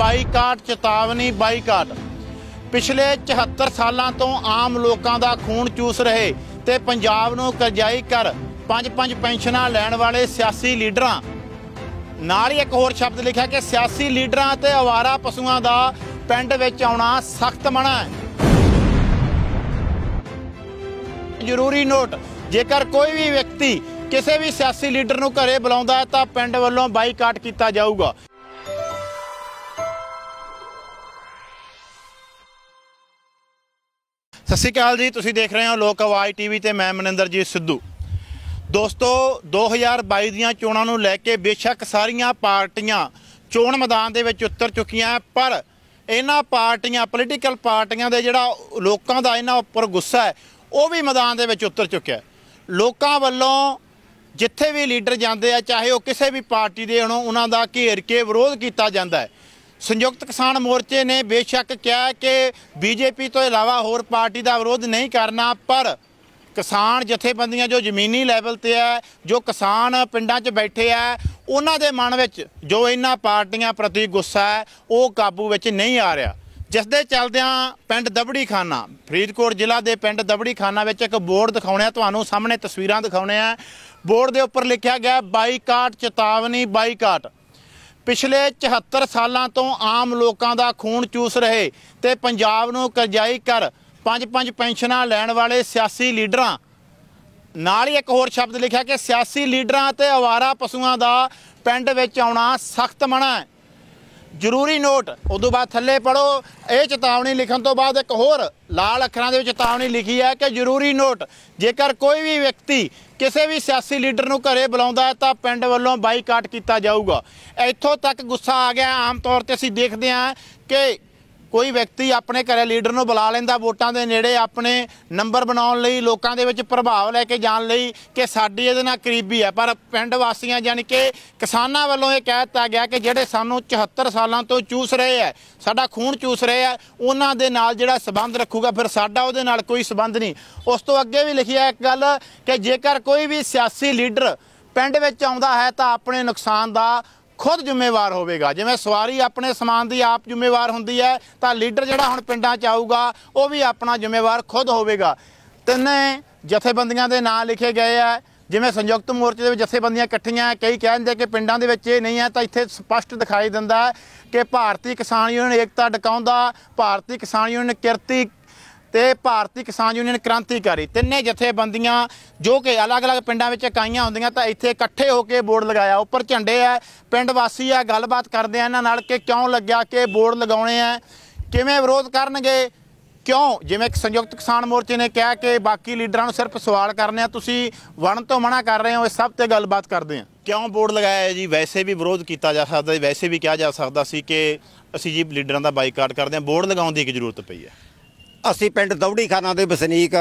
boycott ਚੇਤਾਵਨੀ boycott ਪਿਛਲੇ 74 ਸਾਲਾਂ ਤੋਂ ਆਮ ਲੋਕਾਂ ਦਾ ਖੂਨ ਚੂਸ ਰਹੇ ਤੇ ਪੰਜਾਬ ਨੂੰ ਕਰਜ਼ਾਈ ਕਰ ਪੰਜ ਪੰਜ ਪੈਨਸ਼ਨਾਂ ਲੈਣ ਵਾਲੇ ਸਿਆਸੀ ਲੀਡਰਾਂ ਨਾਲ ਹੀ ਇੱਕ ਹੋਰ ਸ਼ਬਦ ਲਿਖਿਆ ਕਿ ਸਿਆਸੀ ਲੀਡਰਾਂ ਤੇ ਆਵਾਰਾ ਪਸ਼ੂਆਂ ਦਾ ਪਿੰਡ ਵਿੱਚ ਆਉਣਾ ਸਖਤ ਮਨਾ ਹੈ ਜ਼ਰੂਰੀ ਨੋਟ ਜੇਕਰ ਕੋਈ ਵੀ ਵਿਅਕਤੀ ਕਿਸੇ ਵੀ ਸਿਆਸੀ ਲੀਡਰ ਨੂੰ ਘਰੇ ਬੁਲਾਉਂਦਾ ਹੈ ਤਾਂ ਪਿੰਡ ਵੱਲੋਂ ਬਾਈਕਾਟ ਕੀਤਾ ਜਾਊਗਾ ਸਤਿ ਸ਼੍ਰੀ ਅਕਾਲ ਜੀ ਤੁਸੀਂ ਦੇਖ ਰਹੇ ਹੋ ਲੋਕ ਆਵਾਜ਼ ਟੀਵੀ ਤੇ ਮੈਂ ਮਨਿੰਦਰ ਜੀ ਸਿੱਧੂ ਦੋਸਤੋ 2022 ਦੀਆਂ ਚੋਣਾਂ ਨੂੰ ਲੈ ਕੇ ਬੇਸ਼ੱਕ ਸਾਰੀਆਂ ਪਾਰਟੀਆਂ ਚੋਣ ਮੈਦਾਨ ਦੇ ਵਿੱਚ ਉਤਰ ਚੁੱਕੀਆਂ ਪਰ ਇਹਨਾਂ ਪਾਰਟੀਆਂ ਪੋਲੀਟੀਕਲ ਪਾਰਟੀਆਂ ਦੇ ਜਿਹੜਾ ਲੋਕਾਂ ਦਾ ਇਹਨਾਂ ਉੱਪਰ ਗੁੱਸਾ ਹੈ ਉਹ ਵੀ ਮੈਦਾਨ ਦੇ ਵਿੱਚ ਉਤਰ ਚੁੱਕਿਆ ਲੋਕਾਂ ਵੱਲੋਂ ਜਿੱਥੇ ਵੀ ਲੀਡਰ ਜਾਂਦੇ ਆ ਚਾਹੇ ਉਹ ਕਿਸੇ ਵੀ ਪਾਰਟੀ ਦੇ ਹੋਣ ਉਹਨਾਂ ਦਾ ਘੇਰ ਕੇ ਵਿਰੋਧ ਕੀਤਾ ਜਾਂਦਾ ਹੈ ਸੰਯੁਕਤ ਕਿਸਾਨ ਮੋਰਚੇ ਨੇ ਬੇਸ਼ੱਕ ਕਿਹਾ ਕਿ ਬੀਜੇਪੀ ਤੋਂ ਇਲਾਵਾ ਹੋਰ ਪਾਰਟੀ ਦਾ ਵਿਰੋਧ ਨਹੀਂ ਕਰਨਾ ਪਰ ਕਿਸਾਨ ਜਥੇਬੰਦੀਆਂ ਜੋ ਜ਼ਮੀਨੀ ਲੈਵਲ ਤੇ ਆ ਜੋ ਕਿਸਾਨ ਪਿੰਡਾਂ 'ਚ ਬੈਠੇ ਆ ਉਹਨਾਂ ਦੇ ਮਨ ਵਿੱਚ ਜੋ ਇਹਨਾਂ ਪਾਰਟੀਆਂ ਪ੍ਰਤੀ ਗੁੱਸਾ ਹੈ ਉਹ ਕਾਬੂ ਵਿੱਚ ਨਹੀਂ ਆ ਰਿਹਾ ਜਿਸ ਦੇ ਚਲਦਿਆਂ ਪਿੰਡ ਦਬੜੀ ਖਾਨਾ ਫਰੀਦਕੋਟ ਜ਼ਿਲ੍ਹਾ ਦੇ ਪਿੰਡ ਦਬੜੀ ਖਾਨਾ ਵਿੱਚ ਇੱਕ ਬੋਰਡ ਦਿਖਾਉਣਾ ਤੁਹਾਨੂੰ ਸਾਹਮਣੇ ਤਸਵੀਰਾਂ ਦਿਖਾਉਣੇ ਆ ਬੋਰਡ ਦੇ ਉੱਪਰ ਲਿਖਿਆ ਗਿਆ ਬਾਈਕਾਟ ਚੇਤਾਵਨੀ ਬਾਈਕਾਟ ਪਿਛਲੇ 74 ਸਾਲਾਂ ਤੋਂ ਆਮ ਲੋਕਾਂ ਦਾ ਖੂਨ ਚੂਸ ਰਹੇ ਤੇ ਪੰਜਾਬ ਨੂੰ ਕਰਜ਼ਾਈ ਕਰ ਪੰਜ ਪੰਜ ਪੈਨਸ਼ਨਾਂ ਲੈਣ ਵਾਲੇ ਸਿਆਸੀ ਲੀਡਰਾਂ ਨਾਲ ਹੀ ਇੱਕ ਹੋਰ ਸ਼ਬਦ ਲਿਖਿਆ ਕਿ ਸਿਆਸੀ ਲੀਡਰਾਂ ਤੇ ਆਵਾਰਾ ਪਸ਼ੂਆਂ ਦਾ ਪਿੰਡ ਵਿੱਚ ਆਉਣਾ ਸਖਤ ਮਨਾ ਹੈ ਜ਼ਰੂਰੀ ਨੋਟ ਉਦੋਂ ਬਾਅਦ ਥੱਲੇ ਪੜੋ ਇਹ ਚੇਤਾਵਨੀ ਲਿਖਣ ਤੋਂ ਬਾਅਦ ਇੱਕ ਹੋਰ ਲਾਲ ਅੱਖਰਾਂ ਦੇ ਵਿੱਚ ਚੇਤਾਵਨੀ ਲਿਖੀ ਹੈ ਕਿ ਜ਼ਰੂਰੀ ਨੋਟ ਜੇਕਰ ਕੋਈ ਵੀ ਵਿਅਕਤੀ ਕਿਸੇ ਵੀ ਸਿਆਸੀ ਲੀਡਰ ਨੂੰ ਘਰੇ ਬੁਲਾਉਂਦਾ ਹੈ ਤਾਂ ਪਿੰਡ ਵੱਲੋਂ ਬਾਈਕਾਟ ਕੀਤਾ ਜਾਊਗਾ ਇੱਥੋਂ ਤੱਕ ਗੁੱਸਾ ਆ ਗਿਆ ਆਮ ਤੌਰ ਤੇ ਅਸੀਂ ਦੇਖਦੇ ਹਾਂ ਕਿ ਕੋਈ ਵਿਅਕਤੀ ਆਪਣੇ ਘਰੇ ਲੀਡਰ ਨੂੰ ਬੁਲਾ ਲੈਂਦਾ ਵੋਟਾਂ ਦੇ ਨੇੜੇ ਆਪਣੇ ਨੰਬਰ ਬਣਾਉਣ ਲਈ ਲੋਕਾਂ ਦੇ ਵਿੱਚ ਪ੍ਰਭਾਵ ਲੈ ਕੇ ਜਾਣ ਲਈ ਕਿ ਸਾਡੀ ਇਹਦੇ ਨਾਲ ਕਰੀਬੀ ਹੈ ਪਰ ਪਿੰਡ ਵਾਸੀਆਂ ਯਾਨੀ ਕਿ ਕਿਸਾਨਾਂ ਵੱਲੋਂ ਇਹ ਕਹਿ ਦਿੱਤਾ ਗਿਆ ਕਿ ਜਿਹੜੇ ਸਾਨੂੰ 74 ਸਾਲਾਂ ਤੋਂ ਚੂਸ ਰਹੇ ਆ ਸਾਡਾ ਖੂਨ ਚੂਸ ਰਹੇ ਆ ਉਹਨਾਂ ਦੇ ਨਾਲ ਜਿਹੜਾ ਸਬੰਧ ਰੱਖੂਗਾ ਫਿਰ ਸਾਡਾ ਉਹਦੇ ਨਾਲ ਕੋਈ ਸਬੰਧ ਨਹੀਂ ਉਸ ਤੋਂ ਅੱਗੇ ਵੀ ਲਿਖਿਆ ਇੱਕ ਗੱਲ ਕਿ ਜੇਕਰ ਕੋਈ ਵੀ ਸਿਆਸੀ ਲੀਡਰ ਪਿੰਡ ਵਿੱਚ ਆਉਂਦਾ ਹੈ ਤਾਂ ਆਪਣੇ ਨੁਕਸਾਨ ਦਾ ਖੁਦ ਜ਼ਿੰਮੇਵਾਰ ਹੋਵੇਗਾ ਜਿਵੇਂ ਸਵਾਰੀ ਆਪਣੇ ਸਮਾਨ ਦੀ ਆਪ ਜ਼ਿੰਮੇਵਾਰ ਹੁੰਦੀ ਹੈ ਤਾਂ ਲੀਡਰ ਜਿਹੜਾ ਹੁਣ ਪਿੰਡਾਂ 'ਚ ਆਊਗਾ ਉਹ ਵੀ ਆਪਣਾ ਜ਼ਿੰਮੇਵਾਰ ਖੁਦ ਹੋਵੇਗਾ ਤਿੰਨੇ ਜਥੇਬੰਦੀਆਂ ਦੇ ਨਾਂ ਲਿਖੇ ਗਏ ਆ ਜਿਵੇਂ ਸੰਯੁਕਤ ਮੋਰਚੇ ਦੇ ਵਿੱਚ ਜਥੇਬੰਦੀਆਂ ਇਕੱਠੀਆਂ ਕਈ ਕਹਿੰਦੇ ਕਿ ਪਿੰਡਾਂ ਦੇ ਵਿੱਚ ਇਹ ਨਹੀਂ ਹੈ ਤਾਂ ਇੱਥੇ ਸਪਸ਼ਟ ਦਿਖਾਈ ਦਿੰਦਾ ਕਿ ਭਾਰਤੀ ਕਿਸਾਨ ਯੂਨੀਅਨ ਏਕਤਾ ਡਕਾਉਂਦਾ ਭਾਰਤੀ ਕਿਸਾਨ ਯੂਨੀਅਨ ਕਿਰਤੀ ਤੇ ਭਾਰਤੀ ਕਿਸਾਨ ਯੂਨੀਅਨ ਕ੍ਰਾਂਤੀਕਾਰੀ ਤਿੰਨੇ ਜਥੇਬੰਦੀਆਂ ਜੋ ਕਿ ਅਲੱਗ-ਅਲੱਗ ਪਿੰਡਾਂ ਵਿੱਚ ਇਕਾਈਆਂ ਹੁੰਦੀਆਂ ਤਾਂ ਇੱਥੇ ਇਕੱਠੇ ਹੋ ਕੇ ਬੋਰਡ ਲਗਾਇਆ ਉੱਪਰ ਝੰਡੇ ਆ ਪਿੰਡ ਵਾਸੀ ਆ ਗੱਲਬਾਤ ਕਰਦੇ ਆ ਇਹਨਾਂ ਨਾਲ ਕਿ ਕਿਉਂ ਲੱਗਿਆ ਕਿ ਬੋਰਡ ਲਗਾਉਣੇ ਆ ਕਿਵੇਂ ਵਿਰੋਧ ਕਰਨਗੇ ਕਿਉਂ ਜਿਵੇਂ ਕਿ ਸੰਯੁਕਤ ਕਿਸਾਨ ਮੋਰਚੇ ਨੇ ਕਿਹਾ ਕਿ ਬਾਕੀ ਲੀਡਰਾਂ ਨੂੰ ਸਿਰਫ ਸਵਾਲ ਕਰਨੇ ਆ ਤੁਸੀਂ ਵਣ ਤੋਂ ਮਨਾ ਕਰ ਰਹੇ ਹੋ ਇਹ ਸਭ ਤੇ ਗੱਲਬਾਤ ਕਰਦੇ ਆ ਕਿਉਂ ਬੋਰਡ ਲਗਾਇਆ ਹੈ ਜੀ ਵੈਸੇ ਵੀ ਵਿਰੋਧ ਕੀਤਾ ਜਾ ਸਕਦਾ ਵੈਸੇ ਵੀ ਕਿਹਾ ਜਾ ਸਕਦਾ ਸੀ ਕਿ ਅਸੀਂ ਜੀ ਲੀਡਰਾਂ ਦਾ ਬਾਈਕਾਟ ਕਰਦੇ ਆ ਬੋਰਡ ਲਗਾਉਣ ਦੀ ਕੀ ਜ਼ਰੂਰਤ ਪਈ ਹੈ ਅਸੀਂ ਪਿੰਡ ਦੌੜੀ ਖਾਨਾ ਦੇ ਵਸਨੀਕ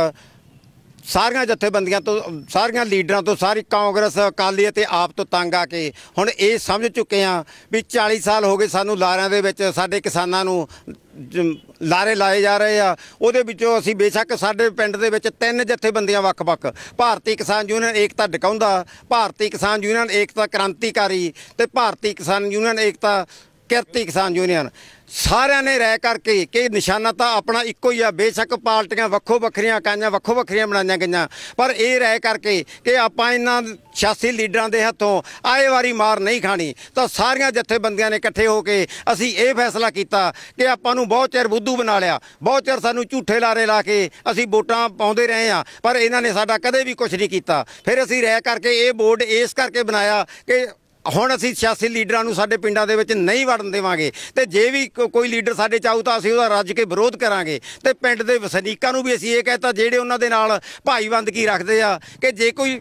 ਸਾਰੀਆਂ ਜਥੇਬੰਦੀਆਂ ਤੋਂ ਸਾਰੀਆਂ ਲੀਡਰਾਂ ਤੋਂ ਸਾਰੀ ਕਾਂਗਰਸ ਅਕਾਲੀ ਅਤੇ ਆਪ ਤੋਂ ਤੰਗ ਆ ਕੇ ਹੁਣ ਇਹ ਸਮਝ ਚੁੱਕੇ ਆ ਵੀ 40 ਸਾਲ ਹੋ ਗਏ ਸਾਨੂੰ ਲਾਰਿਆਂ ਦੇ ਵਿੱਚ ਸਾਡੇ ਕਿਸਾਨਾਂ ਨੂੰ ਲਾਰੇ ਲਾਏ ਜਾ ਰਹੇ ਆ ਉਹਦੇ ਵਿੱਚੋਂ ਅਸੀਂ ਬੇਸ਼ੱਕ ਸਾਡੇ ਪਿੰਡ ਦੇ ਵਿੱਚ ਤਿੰਨ ਜਥੇਬੰਦੀਆਂ ਵੱਖ-ਵੱਖ ਭਾਰਤੀ ਕਿਸਾਨ ਯੂਨੀਅਨ ਏਕਤਾ ਡਕਾਉਂਦਾ ਭਾਰਤੀ ਕਿਸਾਨ ਯੂਨੀਅਨ ਏਕਤਾ ਕ੍ਰਾਂਤੀਕਾਰੀ ਤੇ ਭਾਰਤੀ ਕਿਸਾਨ ਯੂਨੀਅਨ ਏਕਤਾ ਕਿਰਤੀ ਕਿਸਾਨ ਯੂਨੀਅਨ ਸਾਰਿਆਂ ਨੇ ਰਾਇ ਕਰਕੇ ਕਿ ਨਿਸ਼ਾਨਾ ਤਾਂ ਆਪਣਾ ਇੱਕੋ ਹੀ ਆ ਬੇਸ਼ੱਕ ਪਾਰਟੀਆਂ ਵੱਖੋ ਵੱਖਰੀਆਂ ਕਾਇਆਂ ਵੱਖੋ ਵੱਖਰੀਆਂ ਬਣਾਈਆਂ ਗਈਆਂ ਪਰ ਇਹ ਰਾਇ ਕਰਕੇ ਕਿ ਆਪਾਂ ਇਹਨਾਂ ਸਿਆਸੀ ਲੀਡਰਾਂ ਦੇ ਹੱਥੋਂ ਆਏ ਵਾਰੀ ਮਾਰ ਨਹੀਂ ਖਾਣੀ ਤਾਂ ਸਾਰੀਆਂ ਜਥੇਬੰਦੀਆਂ ਨੇ ਇਕੱਠੇ ਹੋ ਕੇ ਅਸੀਂ ਇਹ ਫੈਸਲਾ ਕੀਤਾ ਕਿ ਆਪਾਂ ਨੂੰ ਬਹੁਤ ਚਿਰ ਬੁੱਧੂ ਬਣਾ ਲਿਆ ਬਹੁਤ ਚਿਰ ਸਾਨੂੰ ਝੂਠੇ ਲਾਰੇ ਲਾ ਕੇ ਅਸੀਂ ਵੋਟਾਂ ਪਾਉਂਦੇ ਰਹੇ ਆ ਪਰ ਇਹਨਾਂ ਨੇ ਸਾਡਾ ਕਦੇ ਵੀ ਕੁਝ ਨਹੀਂ ਕੀਤਾ ਫਿਰ ਅਸੀਂ ਰਾਇ ਕਰਕੇ ਇਹ ਬੋਰਡ ਇਸ ਕਰਕੇ ਬਣਾਇਆ ਕਿ ਹੁਣ ਅਸੀਂ ਸਿਆਸੀ ਲੀਡਰਾਂ ਨੂੰ ਸਾਡੇ ਪਿੰਡਾਂ ਦੇ ਵਿੱਚ ਨਹੀਂ ਵੜਨ ਦੇਵਾਂਗੇ ਤੇ ਜੇ ਵੀ ਕੋਈ ਲੀਡਰ ਸਾਡੇ ਚਾਹੂ ਤਾਂ ਅਸੀਂ ਉਹਦਾ ਰੱਜ ਕੇ ਵਿਰੋਧ ਕਰਾਂਗੇ ਤੇ ਪਿੰਡ ਦੇ ਵਸਨੀਕਾਂ ਨੂੰ ਵੀ ਅਸੀਂ ਇਹ ਕਹਤਾ ਜਿਹੜੇ ਉਹਨਾਂ ਦੇ ਨਾਲ ਭਾਈਵੰਦਗੀ ਰੱਖਦੇ ਆ ਕਿ ਜੇ ਕੋਈ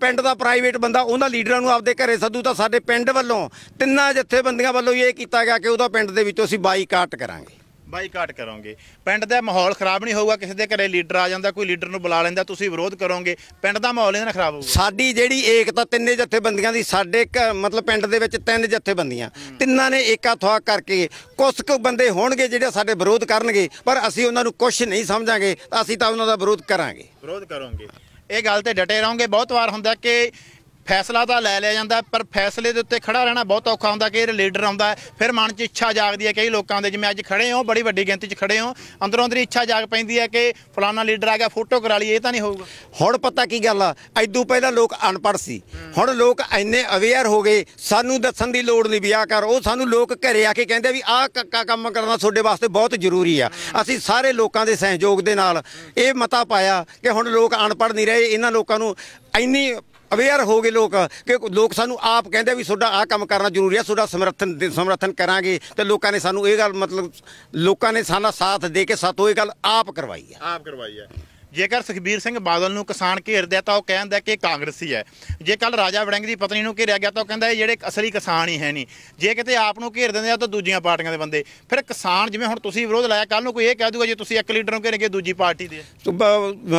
ਪਿੰਡ ਦਾ ਪ੍ਰਾਈਵੇਟ ਬੰਦਾ ਉਹਨਾਂ ਲੀਡਰਾਂ ਨੂੰ ਆਪਦੇ ਘਰੇ ਸੱਦੂ ਤਾਂ ਸਾਡੇ ਪਿੰਡ ਵੱਲੋਂ ਤਿੰਨਾਂ ਜਥੇਬੰਦੀਆਂ ਵੱਲੋਂ ਇਹ ਕੀਤਾ ਗਿਆ ਕਿ ਉਹਦਾ ਪਿੰਡ ਦੇ ਵਿੱਚੋਂ ਅਸੀਂ ਬਾਈਕਾਟ ਕਰਾਂਗੇ ਬਾਈਕਾਟ ਕਰੋਗੇ ਪਿੰਡ ਦਾ ਮਾਹੌਲ ਖਰਾਬ ਨਹੀਂ ਹੋਊਗਾ ਕਿਸੇ ਦੇ ਘਰੇ ਲੀਡਰ ਆ ਜਾਂਦਾ ਕੋਈ ਲੀਡਰ ਨੂੰ ਬੁਲਾ ਲੈਂਦਾ ਤੁਸੀਂ ਵਿਰੋਧ ਕਰੋਗੇ ਪਿੰਡ ਦਾ ਮਾਹੌਲ ਇਹਨਾਂ ਖਰਾਬ ਹੋਊਗਾ ਸਾਡੀ ਜਿਹੜੀ ਏਕਤਾ ਤਿੰਨੇ ਜਥੇਬੰਦੀਆਂ ਦੀ ਸਾਡੇ ਮਤਲਬ ਪਿੰਡ ਦੇ ਵਿੱਚ ਤਿੰਨ ਜਥੇਬੰਦੀਆਂ ਤਿੰਨਾਂ ਨੇ ਏਕਾ ਥਵਾ ਕਰਕੇ ਕੁਝ ਕੁ ਬੰਦੇ ਹੋਣਗੇ ਜਿਹੜੇ ਸਾਡੇ ਵਿਰੋਧ ਕਰਨਗੇ ਪਰ ਅਸੀਂ ਉਹਨਾਂ ਨੂੰ ਕੁਝ ਨਹੀਂ ਸਮਝਾਂਗੇ ਅਸੀਂ ਤਾਂ ਉਹਨਾਂ ਦਾ ਵਿਰੋਧ ਕਰਾਂਗੇ ਵਿਰੋਧ ਕਰੋਗੇ ਇਹ ਗੱਲ ਤੇ ਡਟੇ ਰਹੋਗੇ ਬਹੁਤ ਵਾਰ ਹੁੰਦਾ ਕਿ ਫੈਸਲਾ ਤਾਂ ਲੈ ਲਿਆ ਜਾਂਦਾ ਪਰ ਫੈਸਲੇ ਦੇ ਉੱਤੇ ਖੜਾ ਰਹਿਣਾ ਬਹੁਤ ਔਖਾ ਹੁੰਦਾ ਕਿ ਇਹ ਲੀਡਰ ਆਉਂਦਾ ਫਿਰ ਮਨ 'ਚ ਇੱਛਾ ਜਾਗਦੀ ਹੈ ਕਈ ਲੋਕਾਂ ਦੇ ਜਿਵੇਂ ਅੱਜ ਖੜੇ ਹਾਂ ਬੜੀ ਵੱਡੀ ਗਿਣਤੀ 'ਚ ਖੜੇ ਹਾਂ ਅੰਦਰੋਂ ਅੰਦਰ ਇੱਛਾ ਜਾਗ ਪੈਂਦੀ ਹੈ ਕਿ ਫਲਾਣਾ ਲੀਡਰ ਆ ਗਿਆ ਫੋਟੋ ਕਰਾ ਲਈ ਇਹ ਤਾਂ ਨਹੀਂ ਹੋਊਗਾ ਹੁਣ ਪਤਾ ਕੀ ਗੱਲ ਆ ਐਦੋਂ ਪਹਿਲਾਂ ਲੋਕ ਅਨਪੜ੍ਹ ਸੀ ਹੁਣ ਲੋਕ ਐਨੇ ਅਵੇਅਰ ਹੋ ਗਏ ਸਾਨੂੰ ਦੱਸਣ ਦੀ ਲੋੜ ਨਹੀਂ ਵੀ ਆ ਕਰ ਉਹ ਸਾਨੂੰ ਲੋਕ ਘਰੇ ਆ ਕੇ ਕਹਿੰਦੇ ਵੀ ਆਹ ਕੱਕਾ ਕੰਮ ਕਰਨਾ ਤੁਹਾਡੇ ਵਾਸਤੇ ਬਹੁਤ ਜ਼ਰੂਰੀ ਆ ਅਸੀਂ ਸਾਰੇ ਲੋਕਾਂ ਦੇ ਸਹਿਯੋਗ ਦੇ ਨਾਲ ਇਹ ਮਤਾ ਪਾਇਆ ਕਿ ਹੁਣ ਲੋਕ ਅਨਪੜ੍ਹ ਨਹੀਂ ਰਹੇ ਇਹਨਾਂ ਲੋਕਾਂ ਨੂੰ ਇੰਨੀ ਅਵੇਅਰ ਹੋ ਗਏ ਲੋਕ ਕਿ ਲੋਕ ਸਾਨੂੰ ਆਪ ਕਹਿੰਦੇ ਵੀ ਤੁਹਾਡਾ ਆ ਕੰਮ ਕਰਨਾ ਜ਼ਰੂਰੀ ਹੈ ਤੁਹਾਡਾ ਸਮਰਥਨ ਸਮਰਥਨ ਕਰਾਂਗੇ ਤੇ ਲੋਕਾਂ ਨੇ ਸਾਨੂੰ ਇਹ ਗੱਲ ਮਤਲਬ ਲੋਕਾਂ ਨੇ ਸਾਡਾ ਸਾਥ ਦੇ ਕੇ ਸਾਤੋਂ ਇਹ ਗੱਲ ਆਪ ਕਰਵਾਈ ਹੈ ਆਪ ਕਰਵਾਈ ਹੈ ਜੇਕਰ ਸੁਖਬੀਰ ਸਿੰਘ ਬਾਦਲ ਨੂੰ ਕਿਸਾਨ ਘੇਰਦਿਆ ਤਾਂ ਉਹ ਕਹਿੰਦਾ ਕਿ ਕਾਂਗਰਸੀ ਹੈ ਜੇ ਕੱਲ ਰਾਜਾ ਵੜਿੰਗ ਦੀ ਪਤਨੀ ਨੂੰ ਘੇਰਿਆ ਗਿਆ ਤਾਂ ਉਹ ਕਹਿੰਦਾ ਇਹ ਜਿਹੜੇ ਅਸਲੀ ਕਿਸਾਨ ਹੀ ਹੈ ਨਹੀਂ ਜੇ ਕਿਤੇ ਆਪ ਨੂੰ ਘੇਰ ਦਿੰਦੇ ਆ ਤਾਂ ਦੂਜੀਆਂ ਪਾਰਟੀਆਂ ਦੇ ਬੰਦੇ ਫਿਰ ਕਿਸਾਨ ਜਿਵੇਂ ਹੁਣ ਤੁਸੀਂ ਵਿਰੋਧ ਲਾਇਆ ਕੱਲ ਨੂੰ ਕੋਈ ਇਹ ਕਹਿ ਦੂਗਾ ਜੇ ਤੁਸੀਂ ਇੱਕ ਲੀਡਰ ਨੂੰ ਘੇਰਗੇ ਦੂਜੀ ਪਾਰਟੀ ਦੇ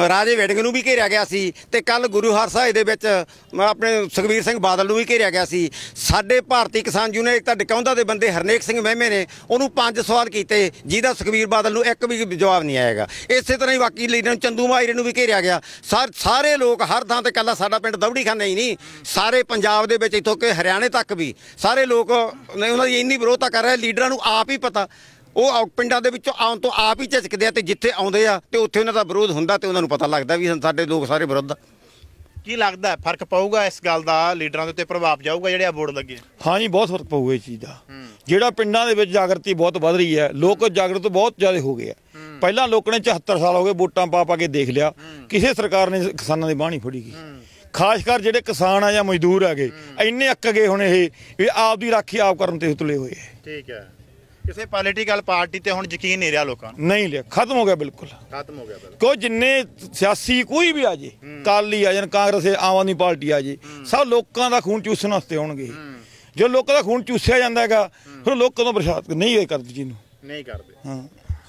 ਰਾਜੇ ਵੜਿੰਗ ਨੂੰ ਵੀ ਘੇਰਿਆ ਗਿਆ ਸੀ ਤੇ ਕੱਲ ਗੁਰੂ ਸਾਹਿਬ ਦੇ ਵਿੱਚ ਆਪਣੇ ਸੁਖਬੀਰ ਸਿੰਘ ਬਾਦਲ ਨੂੰ ਵੀ ਘੇਰਿਆ ਗਿਆ ਸੀ ਸਾਡੇ ਭਾਰਤੀ ਕਿਸਾਨ ਯੂਨੀਅਨ ਤਾਂ ਡਕਾਉਂਦਾ ਦੇ ਬੰਦੇ ਹਰਨੇਕ ਸਿੰਘ ਮਹਿਮੇ ਨੇ ਉਹਨੂੰ ਪੰਜ ਸਵਾਲ ਕੀਤੇ ਜਿਹਦਾ ਸੁਖਬੀਰ ਬਾਦਲ ਨੂੰ ਇੱਕ ਵੀ ਜਵਾਬ ਨਹੀਂ ਆਏਗਾ ਇਸੇ ਤਰ੍ਹਾਂ ਹੀ ਬਾਕੀ ਲੀਡਰ ਚੰਦੂ ਹਿੰਦੂ ਮਾਇਰੇ ਨੂੰ ਵੀ ਘੇਰਿਆ ਗਿਆ ਸਾਰੇ ਲੋਕ ਹਰ ਥਾਂ ਤੇ ਕੱਲਾ ਸਾਡਾ ਪਿੰਡ ਦੌੜੀ ਖਾਨੇ ਹੀ ਨਹੀਂ ਸਾਰੇ ਪੰਜਾਬ ਦੇ ਵਿੱਚ ਇਥੋਂ ਕਿ ਹਰਿਆਣੇ ਤੱਕ ਵੀ ਸਾਰੇ ਲੋਕ ਨੇ ਉਹਨਾਂ ਦੀ ਇੰਨੀ ਵਿਰੋਧਤਾ ਕਰ ਰਹੇ ਲੀਡਰਾਂ ਨੂੰ ਆਪ ਹੀ ਪਤਾ ਉਹ ਪਿੰਡਾਂ ਦੇ ਵਿੱਚੋਂ ਆਉਣ ਤੋਂ ਆਪ ਹੀ ਝਿਜਕਦੇ ਆ ਤੇ ਜਿੱਥੇ ਆਉਂਦੇ ਆ ਤੇ ਉੱਥੇ ਉਹਨਾਂ ਦਾ ਵਿਰੋਧ ਹੁੰਦਾ ਤੇ ਉਹਨਾਂ ਨੂੰ ਪਤਾ ਲੱਗਦਾ ਵੀ ਸਾਡੇ ਲੋਕ ਸਾਰੇ ਵਿਰੋਧ ਕੀ ਲੱਗਦਾ ਫਰਕ ਪਊਗਾ ਇਸ ਗੱਲ ਦਾ ਲੀਡਰਾਂ ਦੇ ਉੱਤੇ ਪ੍ਰਭਾਵ ਜਾਊਗਾ ਜਿਹੜੇ ਆ ਬੋਰਡ ਲੱਗੇ ਹਾਂ ਜੀ ਬਹੁਤ ਫਰਕ ਪਊਗਾ ਇਸ ਚੀਜ਼ ਦਾ ਜਿਹੜਾ ਪਿੰਡਾਂ ਦੇ ਵਿੱਚ ਜਾਗਰਤੀ ਬਹੁਤ ਵੱਧ ਰਹੀ ਹੈ ਲੋਕ ਜਾਗਰਤ ਬਹੁਤ ਜ਼ਿਆਦਾ ਹੋ ਗਏ ਆ ਪਹਿਲਾਂ ਲੋਕਾਂ ਨੇ 74 ਸਾਲ ਹੋ ਗਏ ਵੋਟਾਂ ਪਾ ਪਾ ਕੇ ਦੇਖ ਲਿਆ ਕਿਸੇ ਸਰਕਾਰ ਨੇ ਕਿਸਾਨਾਂ ਦੀ ਬਾਹ ਨਹੀਂ ਫੜੀ ਗਈ ਖਾਸ ਕਰ ਜਿਹੜੇ ਕਿਸਾਨ ਆ ਜਾਂ ਮਜ਼ਦੂਰ ਆ ਗਏ ਇੰਨੇ ਅੱਕ ਗਏ ਹੁਣ ਇਹ ਵੀ ਆਪ ਦੀ ਰਾਖੀ ਆਪ ਕਰਨ ਤੇ ਤੁਲੇ ਹੋਏ ਠੀਕ ਹੈ ਕਿਸੇ ਪੋਲੀਟੀਕਲ ਪਾਰਟੀ ਤੇ ਹੁਣ ਯਕੀਨ ਨਹੀਂ ਰਿਹਾ ਲੋਕਾਂ ਨੂੰ ਨਹੀਂ ਲਿਆ ਖਤਮ ਹੋ ਗਿਆ ਬਿਲਕੁਲ ਖਤਮ ਹੋ ਗਿਆ ਬਿਲਕੁਲ ਕੋਈ ਜਿੰਨੇ ਸਿਆਸੀ ਕੋਈ ਵੀ ਆ ਜੇ ਕਾਲੀ ਆ ਜਾਂ ਕਾਂਗਰਸ ਆਮ ਆਦਮੀ ਪਾਰਟੀ ਆ ਜੇ ਸਭ ਲੋਕਾਂ ਦਾ ਖੂਨ ਚੂਸਣ ਵਾਸਤੇ ਆਉਣਗੇ ਜੋ ਲੋਕਾਂ ਦਾ ਖੂਨ ਚੂਸਿਆ ਜਾਂਦਾ ਹੈਗਾ ਫਿਰ ਲੋਕਾਂ ਤੋਂ ਬਰਸਾਤ ਨਹੀਂ ਇਹ ਕਰਦੇ ਜੀ ਨੂੰ ਨਹੀਂ ਕਰਦੇ ਹਾਂ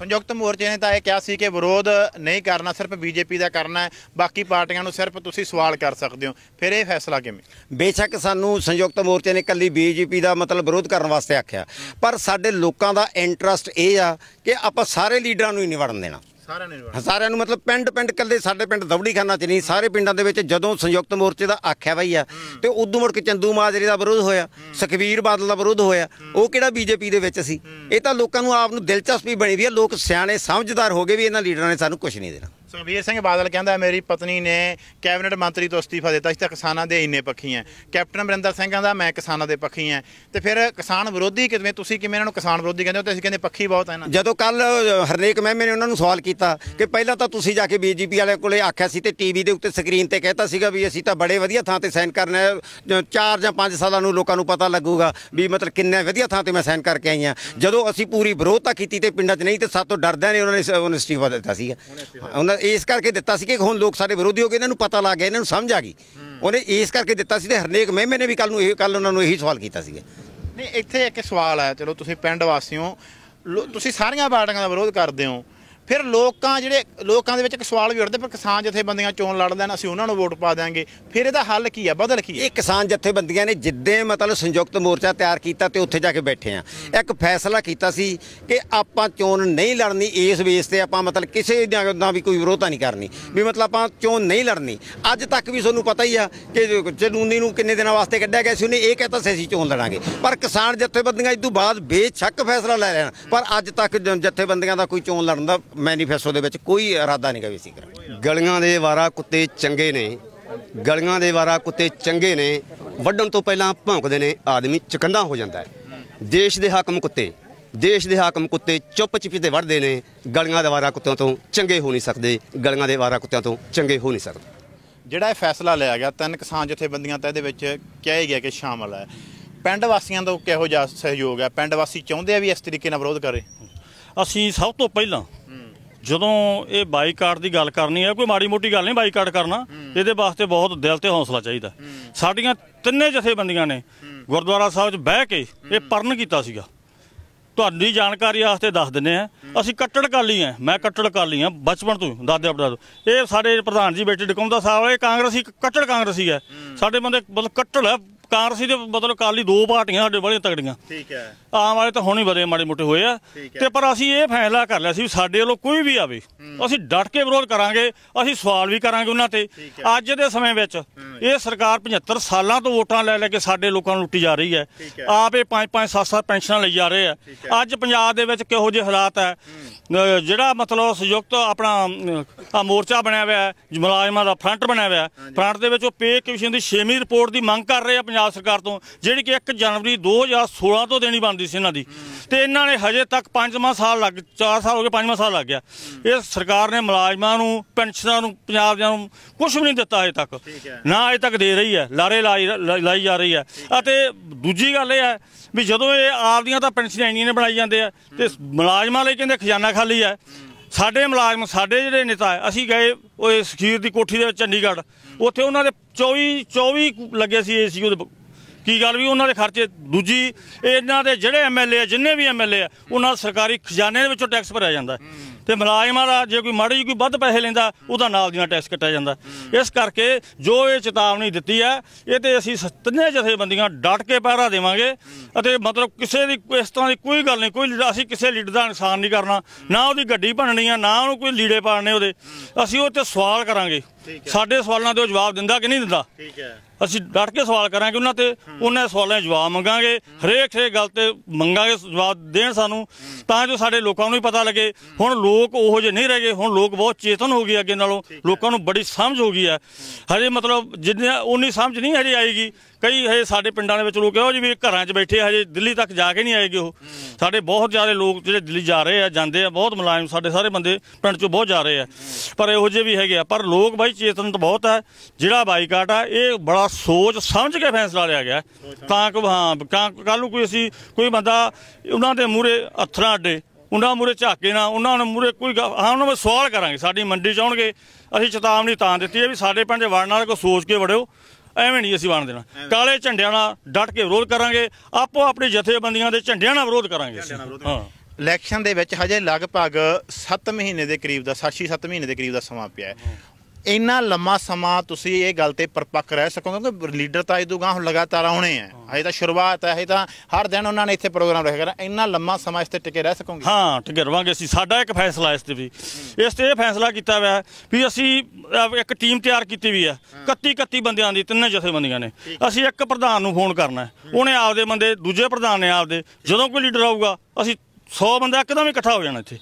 ਸੰਯੁਕਤ ਮੋਰਚੇ ਨੇ ਤਾਂ ਇਹ ਕਿਹਾ ਸੀ ਕਿ ਵਿਰੋਧ ਨਹੀਂ ਕਰਨਾ ਸਿਰਫ ਬੀਜੇਪੀ ਦਾ ਕਰਨਾ ਹੈ ਬਾਕੀ ਪਾਰਟੀਆਂ ਨੂੰ ਸਿਰਫ ਤੁਸੀਂ ਸਵਾਲ ਕਰ ਸਕਦੇ ਹੋ ਫਿਰ ਇਹ ਫੈਸਲਾ ਕਿਵੇਂ ਬੇਸ਼ੱਕ ਸਾਨੂੰ ਸੰਯੁਕਤ ਮੋਰਚੇ ਨੇ ਕੱਲੀ ਬੀਜੇਪੀ ਦਾ ਮਤਲਬ ਵਿਰੋਧ ਕਰਨ ਵਾਸਤੇ ਆਖਿਆ ਪਰ ਸਾਡੇ ਲੋਕਾਂ ਦਾ ਇੰਟਰਸਟ ਇਹ ਆ ਕਿ ਆਪਾਂ ਸਾਰੇ ਲੀਡਰਾਂ ਨੂੰ ਹੀ ਨਿਵੜਨ ਦੇਣਾ ਸਾਰਿਆਂ ਨੇ ਸਾਰਿਆਂ ਨੂੰ ਮਤਲਬ ਪਿੰਡ ਪਿੰਡ ਕੱਲੇ ਸਾਡੇ ਪਿੰਡ ਦਵੜੀ ਖਾਨਾ ਚ ਨਹੀਂ ਸਾਰੇ ਪਿੰਡਾਂ ਦੇ ਵਿੱਚ ਜਦੋਂ ਸੰਯੁਕਤ ਮੋਰਚੇ ਦਾ ਆਖਿਆ ਬਈ ਆ ਤੇ ਉਦੋਂ ਮੁੜ ਕੇ ਚੰਦੂ ਮਾਜਰੇ ਦਾ ਵਿਰੋਧ ਹੋਇਆ ਸੁਖਵੀਰ ਬਾਦਲ ਦਾ ਵਿਰੋਧ ਹੋਇਆ ਉਹ ਕਿਹੜਾ ਬੀਜੇਪੀ ਦੇ ਵਿੱਚ ਸੀ ਇਹ ਤਾਂ ਲੋਕਾਂ ਨੂੰ ਆਪ ਨੂੰ ਦਿਲਚਸਪੀ ਬਣੀ ਵੀ ਆ ਲੋਕ ਸਿਆਣੇ ਸਮਝਦਾਰ ਹੋ ਗਏ ਵੀ ਇਹਨਾਂ ਲੀਡਰਾਂ ਨੇ ਸਾਨੂੰ ਕੁਝ ਨਹੀਂ ਦੇਣਾ ਸੁਖਬੀਰ ਸਿੰਘ ਬਾਦਲ ਕਹਿੰਦਾ ਮੇਰੀ ਪਤਨੀ ਨੇ ਕੈਬਨਿਟ ਮੰਤਰੀ ਤੋਂ ਅਸਤੀਫਾ ਦਿੱਤਾ ਇਸ ਕਿਸਾਨਾਂ ਦੇ ਇੰਨੇ ਪੱਖੀ ਐ ਕੈਪਟਨ ਅਮਰਿੰਦਰ ਸਿੰਘ ਕਹਿੰਦਾ ਮੈਂ ਕਿਸਾਨਾਂ ਦੇ ਪੱਖੀ ਐ ਤੇ ਫਿਰ ਕਿਸਾਨ ਵਿਰੋਧੀ ਕਿਵੇਂ ਤੁਸੀਂ ਕਿਵੇਂ ਇਹਨਾਂ ਨੂੰ ਕਿਸਾਨ ਵਿਰੋਧੀ ਕਹਿੰਦੇ ਹੋ ਤੇ ਅਸੀਂ ਕਹਿੰਦੇ ਪੱਖੀ ਬਹੁਤ ਐ ਨਾ ਜਦੋਂ ਕੱਲ ਹਰਨੇਕ ਮਹਿਮੇ ਨੇ ਉਹਨਾਂ ਨੂੰ ਸਵਾਲ ਕੀਤਾ ਕਿ ਪਹਿਲਾਂ ਤਾਂ ਤੁਸੀਂ ਜਾ ਕੇ ਬੀਜੇਪੀ ਵਾਲਿਆਂ ਕੋਲੇ ਆਖਿਆ ਸੀ ਤੇ ਟੀਵੀ ਦੇ ਉੱਤੇ ਸਕਰੀਨ ਤੇ ਕਹਿਤਾ ਸੀਗਾ ਵੀ ਅਸੀਂ ਤਾਂ ਬੜੇ ਵਧੀਆ ਥਾਂ ਤੇ ਸਾਈਨ ਕਰਨਾ ਚਾਰ ਜਾਂ ਪੰਜ ਸਾਲਾਂ ਨੂੰ ਲੋਕਾਂ ਨੂੰ ਪਤਾ ਲੱਗੂਗਾ ਵੀ ਮਤਲਬ ਕਿੰਨੇ ਵਧੀਆ ਥਾਂ ਤੇ ਮੈਂ ਸਾਈਨ ਕਰਕੇ ਆਈ ਆ ਜਦੋਂ ਅਸੀਂ ਪੂਰੀ ਵਿਰੋਧਤਾ ਕੀਤੀ ਤੇ ਪਿੰਡਾਂ 'ਚ ਨਹੀਂ ਤੇ ਸਾਤੋਂ ਡਰਦਿਆਂ ਨੇ ਉਹਨਾਂ ਨੇ ਉਹਨਾਂ ਨੇ ਸਟੀਫਾ ਦਿੱਤਾ ਸੀਗਾ ਉਹਨਾਂ ਇਸ ਕਰਕੇ ਦਿੱਤਾ ਸੀ ਕਿ ਹੁਣ ਲੋਕ ਸਾਡੇ ਵਿਰੋਧੀ ਹੋ ਗਏ ਇਹਨਾਂ ਨੂੰ ਪਤਾ ਲੱਗ ਗਿਆ ਇਹਨਾਂ ਨੂੰ ਸਮਝ ਆ ਗਈ ਉਹਨੇ ਇਸ ਕਰਕੇ ਦਿੱਤਾ ਸੀ ਤੇ ਹਰਨੇਕ ਮਹਿਮੇ ਨੇ ਵੀ ਕੱਲ ਨੂੰ ਇਹ ਕੱਲ ਉਹਨਾਂ ਨੂੰ ਇਹੀ ਸਵਾਲ ਕੀਤਾ ਸੀ ਨਹੀਂ ਇੱਥੇ ਇੱਕ ਸਵਾਲ ਆਇਆ ਚਲੋ ਤੁਸੀਂ ਪਿੰਡ ਵਾਸੀਓ ਤੁਸੀਂ ਸਾਰੀਆਂ ਪਾਰਟੀਆਂ ਦਾ ਵਿਰੋਧ ਕਰਦੇ ਹੋ ਫਿਰ ਲੋਕਾਂ ਜਿਹੜੇ ਲੋਕਾਂ ਦੇ ਵਿੱਚ ਇੱਕ ਸਵਾਲ ਵੀ ਉੱਠਦਾ ਪਰ ਕਿਸਾਨ ਜਥੇਬੰਦੀਆਂ ਚੋਣ ਲੜ ਲੈਣ ਅਸੀਂ ਉਹਨਾਂ ਨੂੰ ਵੋਟ ਪਾ ਦੇਾਂਗੇ ਫਿਰ ਇਹਦਾ ਹੱਲ ਕੀ ਹੈ ਬਦਲ ਕੀ ਹੈ ਇਹ ਕਿਸਾਨ ਜਥੇਬੰਦੀਆਂ ਨੇ ਜਿੱਦੇ ਮਤਲਬ ਸੰਯੁਕਤ ਮੋਰਚਾ ਤਿਆਰ ਕੀਤਾ ਤੇ ਉੱਥੇ ਜਾ ਕੇ ਬੈਠੇ ਆ ਇੱਕ ਫੈਸਲਾ ਕੀਤਾ ਸੀ ਕਿ ਆਪਾਂ ਚੋਣ ਨਹੀਂ ਲੜਨੀ ਇਸ ਬੇਸ ਤੇ ਆਪਾਂ ਮਤਲਬ ਕਿਸੇ ਦਾ ਵੀ ਕੋਈ ਵਿਰੋਧਤਾ ਨਹੀਂ ਕਰਨੀ ਵੀ ਮਤਲਬ ਆਪਾਂ ਚੋਣ ਨਹੀਂ ਲੜਨੀ ਅੱਜ ਤੱਕ ਵੀ ਤੁਹਾਨੂੰ ਪਤਾ ਹੀ ਆ ਕਿ ਜਨੂਨੀ ਨੂੰ ਕਿੰਨੇ ਦਿਨਾਂ ਵਾਸਤੇ ਕੱਢਿਆ ਗਿਆ ਸੀ ਉਹਨੇ ਇਹ ਕਹਿਤਾ ਸੀ ਅਸੀਂ ਚੋਣ ਲੜਾਂਗੇ ਪਰ ਕਿਸਾਨ ਜਥੇਬੰਦੀਆਂ ਇਸ ਤੋਂ ਬਾਅਦ ਬੇਸ਼ੱਕ ਫੈਸਲਾ ਲੈ ਲੈਣ ਪਰ ਅੱਜ ਤੱਕ ਜਥੇਬੰਦੀਆਂ ਦਾ ਕੋਈ ਚੋਣ ਲੜਨ ਦਾ ਮੈਨੀਫੈਸਟੋ ਦੇ ਵਿੱਚ ਕੋਈ ਇਰਾਦਾ ਨਹੀਂ ਗਾ ਸੀ ਕਰ ਗਲੀਆਂ ਦੇ ਵਾਰਾ ਕੁੱਤੇ ਚੰਗੇ ਨੇ ਗਲੀਆਂ ਦੇ ਵਾਰਾ ਕੁੱਤੇ ਚੰਗੇ ਨੇ ਵੱਢਣ ਤੋਂ ਪਹਿਲਾਂ ਭੌਂਕਦੇ ਨੇ ਆਦਮੀ ਚਕੰਦਾ ਹੋ ਜਾਂਦਾ ਹੈ ਦੇਸ਼ ਦੇ ਹਾਕਮ ਕੁੱਤੇ ਦੇਸ਼ ਦੇ ਹਾਕਮ ਕੁੱਤੇ ਚੁੱਪ ਤੇ ਵੜਦੇ ਨੇ ਗਲੀਆਂ ਦੇ ਵਾਰਾ ਕੁੱਤਿਆਂ ਤੋਂ ਚੰਗੇ ਹੋ ਨਹੀਂ ਸਕਦੇ ਗਲੀਆਂ ਦੇ ਵਾਰਾ ਕੁੱਤਿਆਂ ਤੋਂ ਚੰਗੇ ਹੋ ਨਹੀਂ ਸਕਦੇ ਜਿਹੜਾ ਇਹ ਫੈਸਲਾ ਲਿਆ ਗਿਆ ਤਿੰਨ ਕਿਸਾਨ ਜਥੇਬੰਦੀਆਂ ਤਾਂ ਇਹਦੇ ਵਿੱਚ ਕਿਹਾ ਗਿਆ ਕਿ ਸ਼ਾਮਲ ਹੈ ਪਿੰਡ ਵਾਸੀਆਂ ਦਾ ਕਿਹੋ ਜਿਹਾ ਸਹਿਯੋਗ ਹੈ ਪਿੰਡ ਵਾਸੀ ਚਾਹੁੰਦੇ ਆ ਵੀ ਇਸ ਤਰੀਕੇ ਨਾਲ ਵਿਰੋਧ ਕਰੇ ਅਸੀਂ ਸਭ ਤੋਂ ਪਹਿਲਾਂ ਜਦੋਂ ਇਹ ਬਾਈਕਾਟ ਦੀ ਗੱਲ ਕਰਨੀ ਹੈ ਕੋਈ ਮਾੜੀ ਮੋਟੀ ਗੱਲ ਨਹੀਂ ਬਾਈਕਾਟ ਕਰਨਾ ਇਹਦੇ ਵਾਸਤੇ ਬਹੁਤ ਦਿਲ ਤੇ ਹੌਸਲਾ ਚਾਹੀਦਾ ਸਾਡੀਆਂ ਤਿੰਨੇ ਜਥੇਬੰਦੀਆਂ ਨੇ ਗੁਰਦੁਆਰਾ ਸਾਹਿਬ 'ਚ ਬਹਿ ਕੇ ਇਹ ਪਰਨ ਕੀਤਾ ਸੀਗਾ ਤੁਹਾਡੀ ਜਾਣਕਾਰੀ ਵਾਸਤੇ ਦੱਸ ਦਿੰਨੇ ਆ ਅਸੀਂ ਕੱਟੜ ਕਾਲੀ ਆ ਮੈਂ ਕੱਟੜ ਕਾਲੀ ਆ ਬਚਪਨ ਤੋਂ ਦਾਦੇ ਆਪਣਾ ਇਹ ਸਾਡੇ ਪ੍ਰਧਾਨ ਜੀ ਬੇਟੇ ਡਕੌਂਦਾ ਸਾਹਿਬ ਇਹ ਕਾਂਗਰਸੀ ਕੱਟੜ ਕਾਂਗਰਸੀ ਹੈ ਸਾਡੇ ਬੰਦੇ ਮਤਲਬ ਕੱਟੜ ਹੈ ਸੀ ਦੇ ਮਤਲਬ ਕਾਲੀ ਦੋ ਪਾਰਟੀਆਂ ਸਾਡੇ ਬੜੀਆਂ ਤਗੜੀਆਂ ਠੀਕ ਹੈ ਆਮ ਵਾਲੇ ਤਾਂ ਹੁਣ ਹੀ ਮਾੜੇ ਮੋਟੇ ਹੋਏ ਆ ਤੇ ਪਰ ਅਸੀਂ ਇਹ ਫੈਸਲਾ ਕਰ ਲਿਆ ਸੀ ਸਾਡੇ ਵੱਲੋਂ ਕੋਈ ਵੀ ਆਵੇ ਅਸੀਂ ਡਟ ਕੇ ਵਿਰੋਧ ਕਰਾਂਗੇ ਅਸੀਂ ਸਵਾਲ ਵੀ ਕਰਾਂਗੇ ਉਹਨਾਂ ਤੇ ਅੱਜ ਦੇ ਸਮੇਂ ਵਿੱਚ ਇਹ ਸਰਕਾਰ 75 ਸਾਲਾਂ ਤੋਂ ਵੋਟਾਂ ਲੈ ਲੈ ਕੇ ਸਾਡੇ ਲੋਕਾਂ ਨੂੰ ਲੁੱਟੀ ਜਾ ਰਹੀ ਹੈ ਆਪ ਇਹ 5-5 7-7 ਪੈਨਸ਼ਨਾਂ ਲਈ ਜਾ ਰਹੇ ਆ ਅੱਜ ਪੰਜਾਬ ਦੇ ਵਿੱਚ ਕਿਹੋ ਜਿਹੇ ਹਾਲਾਤ ਹੈ ਜਿਹੜਾ ਮਤਲਬ ਸੰਯੁਕਤ ਆਪਣਾ ਆ ਮੋਰਚਾ ਬਣਿਆ ਹੋਇਆ ਹੈ ਮੁਲਾਜ਼ਮਾਂ ਦਾ ਫਰੰਟ ਬਣਿਆ ਹੋਇਆ ਹੈ ਫਰੰਟ ਦੇ ਵਿੱਚ ਉਹ ਪੇ ਕਮਿਸ਼ਨ ਦੀ 6ਵੀਂ ਰਿਪੋਰਟ ਦੀ ਮੰਗ ਕਰ ਰਹੇ ਆ ਪੰਜਾਬ ਸਰਕਾਰ ਤੋਂ ਜਿਹੜੀ ਕਿ 1 ਜਨਵਰੀ 2016 ਤੋਂ ਦੇਣੀ ਬਣਦੀ ਸੀ ਇਹਨਾਂ ਦੀ ਤੇ ਇਹਨਾਂ ਨੇ ਹਜੇ ਤੱਕ 5ਵਾਂ ਸਾਲ ਲੱਗ 4 ਸਾਲ ਹੋ ਗਏ 5ਵਾਂ ਸਾਲ ਲੱਗ ਗਿਆ ਇਹ ਸਰਕਾਰ ਨੇ ਮੁਲਾਜ਼ਮਾਂ ਨੂੰ ਪੈਨਸ਼ਨਾਂ ਨੂੰ ਪੰਜਾਬ ਨੂੰ ਕੁਝ ਵੀ ਨਹੀਂ ਦਿੱਤਾ ਹਜੇ ਤੱਕ ਨਾ ਹਜੇ ਤੱਕ ਦੇ ਰਹੀ ਹੈ ਲਾਰੇ ਲਾਈ ਜਾ ਰਹੀ ਹੈ ਅਤੇ ਦੂਜੀ ਗੱਲ ਇਹ ਹੈ ਵੀ ਜਦੋਂ ਇਹ ਆਪਦੀਆਂ ਤਾਂ ਪੈਨਸ਼ਨਾਂ ਇੰਨੀਆਂ ਨੇ ਬਣਾਈ ਜਾਂਦੇ ਆ ਤੇ ਮੁਲਾਜ਼ਮਾਂ ਲਈ ਕਹਿੰਦੇ ਖਜ਼ਾਨਾ ਖਾਲੀ ਹੈ ਸਾਡੇ ਮੁਲਾਜ਼ਮ ਸਾਡੇ ਜਿਹੜੇ ਨੇਤਾ ਅਸੀਂ ਗਏ ਉਹ ਸਖੀਰ ਦੀ ਕੋਠੀ ਦੇ ਵਿੱਚ ਚੰਡੀਗੜ੍ਹ ਉੱਥੇ ਉਹਨਾਂ ਦੇ 24 24 ਲੱਗੇ ਸੀ ਏਸੀਓ ਦੇ ਕੀ ਗੱਲ ਵੀ ਉਹਨਾਂ ਦੇ ਖਰਚੇ ਦੂਜੀ ਇਹਨਾਂ ਦੇ ਜਿਹੜੇ ਐਮਐਲਏ ਜਿੰਨੇ ਵੀ ਐਮਐਲਏ ਆ ਉਹਨਾਂ ਸਰਕਾਰੀ ਖਜ਼ਾਨੇ ਦੇ ਵਿੱਚੋਂ ਟੈਕਸ ਭਰਿਆ ਜਾਂਦਾ ਤੇ ਮੁਲਾਜ਼ਮਾਂ ਦਾ ਜੇ ਕੋਈ ਮਾੜੀ ਕੋਈ ਵੱਧ ਪੈਸੇ ਲੈਂਦਾ ਉਹਦਾ ਨਾਲ ਦੀਆਂ ਟੈਕਸ ਕੱਟਿਆ ਜਾਂਦਾ ਇਸ ਕਰਕੇ ਜੋ ਇਹ ਚੇਤਾਵਨੀ ਦਿੱਤੀ ਹੈ ਇਹ ਤੇ ਅਸੀਂ ਤਿੰਨੇ ਜਥੇਬੰਦੀਆਂ ਡਟ ਕੇ ਪਹਿਰਾ ਦੇਵਾਂਗੇ ਅਤੇ ਮਤਲਬ ਕਿਸੇ ਦੀ ਇਸ ਤਰ੍ਹਾਂ ਦੀ ਕੋਈ ਗੱਲ ਨਹੀਂ ਕੋਈ ਅਸੀਂ ਕਿਸੇ ਲੀਡਰ ਦਾ ਨੁਕਸਾਨ ਨਹੀਂ ਕਰਨਾ ਨਾ ਉਹਦੀ ਗੱਡੀ ਭੰਨਣੀ ਆ ਨਾ ਉਹਨੂੰ ਕੋਈ ਲੀੜੇ ਪਾੜਨੇ ਉਹਦੇ ਅਸੀਂ ਉਹ ਤੇ ਸਵਾਲ ਕਰਾਂਗੇ ਸਾਡੇ ਸਵਾਲਾਂ ਦੇ ਉਹ ਜਵਾਬ ਦਿੰਦਾ ਕਿ ਨਹੀਂ ਦਿੰਦਾ ਠੀਕ ਹੈ ਅਸੀਂ ਡਟ ਕੇ ਸਵਾਲ ਕਰਾਂਗੇ ਉਹਨਾਂ ਤੇ ਉਹਨਾਂ ਸਵਾਲਾਂ ਦੇ ਜਵਾਬ ਮੰਗਾਂਗੇ ਹਰੇਕ ਸੇ ਗੱਲ ਤੇ ਮੰਗਾਂਗੇ ਜਵਾਬ ਦੇਣ ਸਾਨੂੰ ਤਾਂ ਜੋ ਸਾਡੇ ਲੋਕਾਂ ਨੂੰ ਵੀ ਪਤਾ ਲੱਗੇ ਹੁਣ ਲੋਕ ਉਹੋ ਜਿਹੇ ਨਹੀਂ ਰਹਿ ਗਏ ਹੁਣ ਲੋਕ ਬਹੁਤ ਚੇਤਨ ਹੋ ਗਏ ਅੱਗੇ ਨਾਲੋਂ ਲੋਕਾਂ ਨੂੰ ਬੜੀ ਸਮਝ ਹੋ ਗਈ ਹੈ ਹਜੇ ਮਤਲਬ ਜਿੰਨੀ ਉਨੀ ਸਮਝ ਨਹੀਂ ਹਜੇ ਆਏਗੀ ਕਈ ਹਜੇ ਸਾਡੇ ਪਿੰਡਾਂ ਦੇ ਵਿੱਚ ਲੋਕ ਇਹੋ ਜੀ ਵੀ ਘਰਾਂ 'ਚ ਬੈਠੇ ਹਜੇ ਦਿੱਲੀ ਤੱਕ ਜਾ ਕੇ ਨਹੀਂ ਆਏਗੇ ਉਹ ਸਾਡੇ ਬਹੁਤ ਜ਼ਿਆਦਾ ਲੋਕ ਜਿਹੜੇ ਦਿੱਲੀ ਜਾ ਰਹੇ ਆ ਜਾਂਦੇ ਆ ਬਹੁਤ ਮੁਲਾਇਮ ਸਾਡੇ ਸਾਰੇ ਬੰਦੇ ਪਿੰਡ 'ਚੋਂ ਬਹੁਤ ਜਾ ਰਹੇ ਆ ਪਰ ਇਹੋ ਜਿਹੇ ਵੀ ਹੈਗੇ ਆ ਪਰ ਲੋਕ ਬਾਈ ਚੇਤਨ ਤਾਂ ਬਹੁਤ ਹੈ ਜਿਹੜਾ ਬਾਈਕਾਟ ਆ ਇਹ ਬੜਾ ਸੋਚ ਸਮਝ ਕੇ ਫੈਸਲਾ ਲਿਆ ਗਿਆ ਤਾਂ ਕਿ ਹਾਂ ਕੱਲ ਨੂੰ ਕੋਈ ਅਸੀਂ ਕੋਈ ਬੰਦਾ ਉਹਨਾਂ ਦੇ ਮੂਰੇ ਅਥਰਾ ਅੱਡੇ ਉਹਨਾਂ ਮੂਰੇ ਝਾਕੇ ਨਾ ਉਹਨਾਂ ਨੂੰ ਮੂਰੇ ਕੋਈ ਹਾਂ ਉਹਨਾਂ ਨੂੰ ਸਵਾਲ ਕਰਾਂਗੇ ਸਾਡੀ ਮੰਡੀ ਚ ਆਉਣਗੇ ਅਸੀਂ ਚੇਤਾਵਨੀ ਤਾਂ ਦਿੱਤੀ ਹੈ ਵੀ ਸਾਡੇ ਪਿੰਡ ਵੜਨ ਵਾਲੇ ਕੋ ਸੋਚ ਕੇ ਵੜਿਓ ਐਵੇਂ ਨਹੀਂ ਅਸੀਂ ਬਣ ਦੇਣਾ ਕਾਲੇ ਝੰਡਿਆਂ ਨਾਲ ਡਟ ਕੇ ਵਿਰੋਧ ਕਰਾਂਗੇ ਆਪੋ ਆਪਣੇ ਜਥੇਬੰਦੀਆਂ ਦੇ ਝੰਡਿਆਂ ਨਾਲ ਵਿਰੋਧ ਕਰਾਂਗੇ ਹਾਂ ਇਲੈਕਸ਼ਨ ਦੇ ਵਿੱਚ ਹਜੇ ਲਗਭਗ 7 ਮਹੀਨੇ ਦੇ ਕਰੀਬ ਦਾ 6-7 ਮਹੀਨੇ ਦੇ ਕਰੀਬ ਦਾ ਸਮਾਂ ਪਿਆ ਹੈ ਇੰਨਾ ਲੰਮਾ ਸਮਾਂ ਤੁਸੀਂ ਇਹ ਗੱਲ ਤੇ ਪਰਪੱਕ ਰਹਿ ਸਕੋਗੇ ਕਿ ਲੀਡਰ ਤਾਂ ਇਦੋਂ ਗਾਂ ਹੁਣ ਲਗਾਤਾਰ ਆਉਣੇ ਆ ਅਜੇ ਤਾਂ ਸ਼ੁਰੂਆਤ ਹੈ ਅਜੇ ਤਾਂ ਹਰ ਦਿਨ ਉਹਨਾਂ ਨੇ ਇੱਥੇ ਪ੍ਰੋਗਰਾਮ ਰੱਖਿਆ ਇੰਨਾ ਲੰਮਾ ਸਮਾਂ ਇਸ ਤੇ ਟਿਕੇ ਰਹਿ ਸਕੋਗੇ ਹਾਂ ਟਿਕੇ ਰਵਾਂਗੇ ਅਸੀਂ ਸਾਡਾ ਇੱਕ ਫੈਸਲਾ ਇਸ ਤੇ ਵੀ ਇਸ ਤੇ ਇਹ ਫੈਸਲਾ ਕੀਤਾ ਹੋਇਆ ਵੀ ਅਸੀਂ ਇੱਕ ਟੀਮ ਤਿਆਰ ਕੀਤੀ ਵੀ ਆ 31 31 ਬੰਦਿਆਂ ਦੀ ਤਿੰਨੇ ਜਥੇਬੰਦੀਆਂ ਨੇ ਅਸੀਂ ਇੱਕ ਪ੍ਰਧਾਨ ਨੂੰ ਫੋਨ ਕਰਨਾ ਉਹਨੇ ਆਪਦੇ ਬੰਦੇ ਦੂਜੇ ਪ੍ਰਧਾਨ ਨੇ ਆਪਦੇ ਜਦੋਂ ਕੋਈ ਲੀਡਰ ਆਊਗਾ ਅਸੀਂ 100 ਬੰਦਾ ਇੱਕਦਮ ਇਕੱਠਾ ਹੋ ਜਾਣਾ ਇੱਥੇ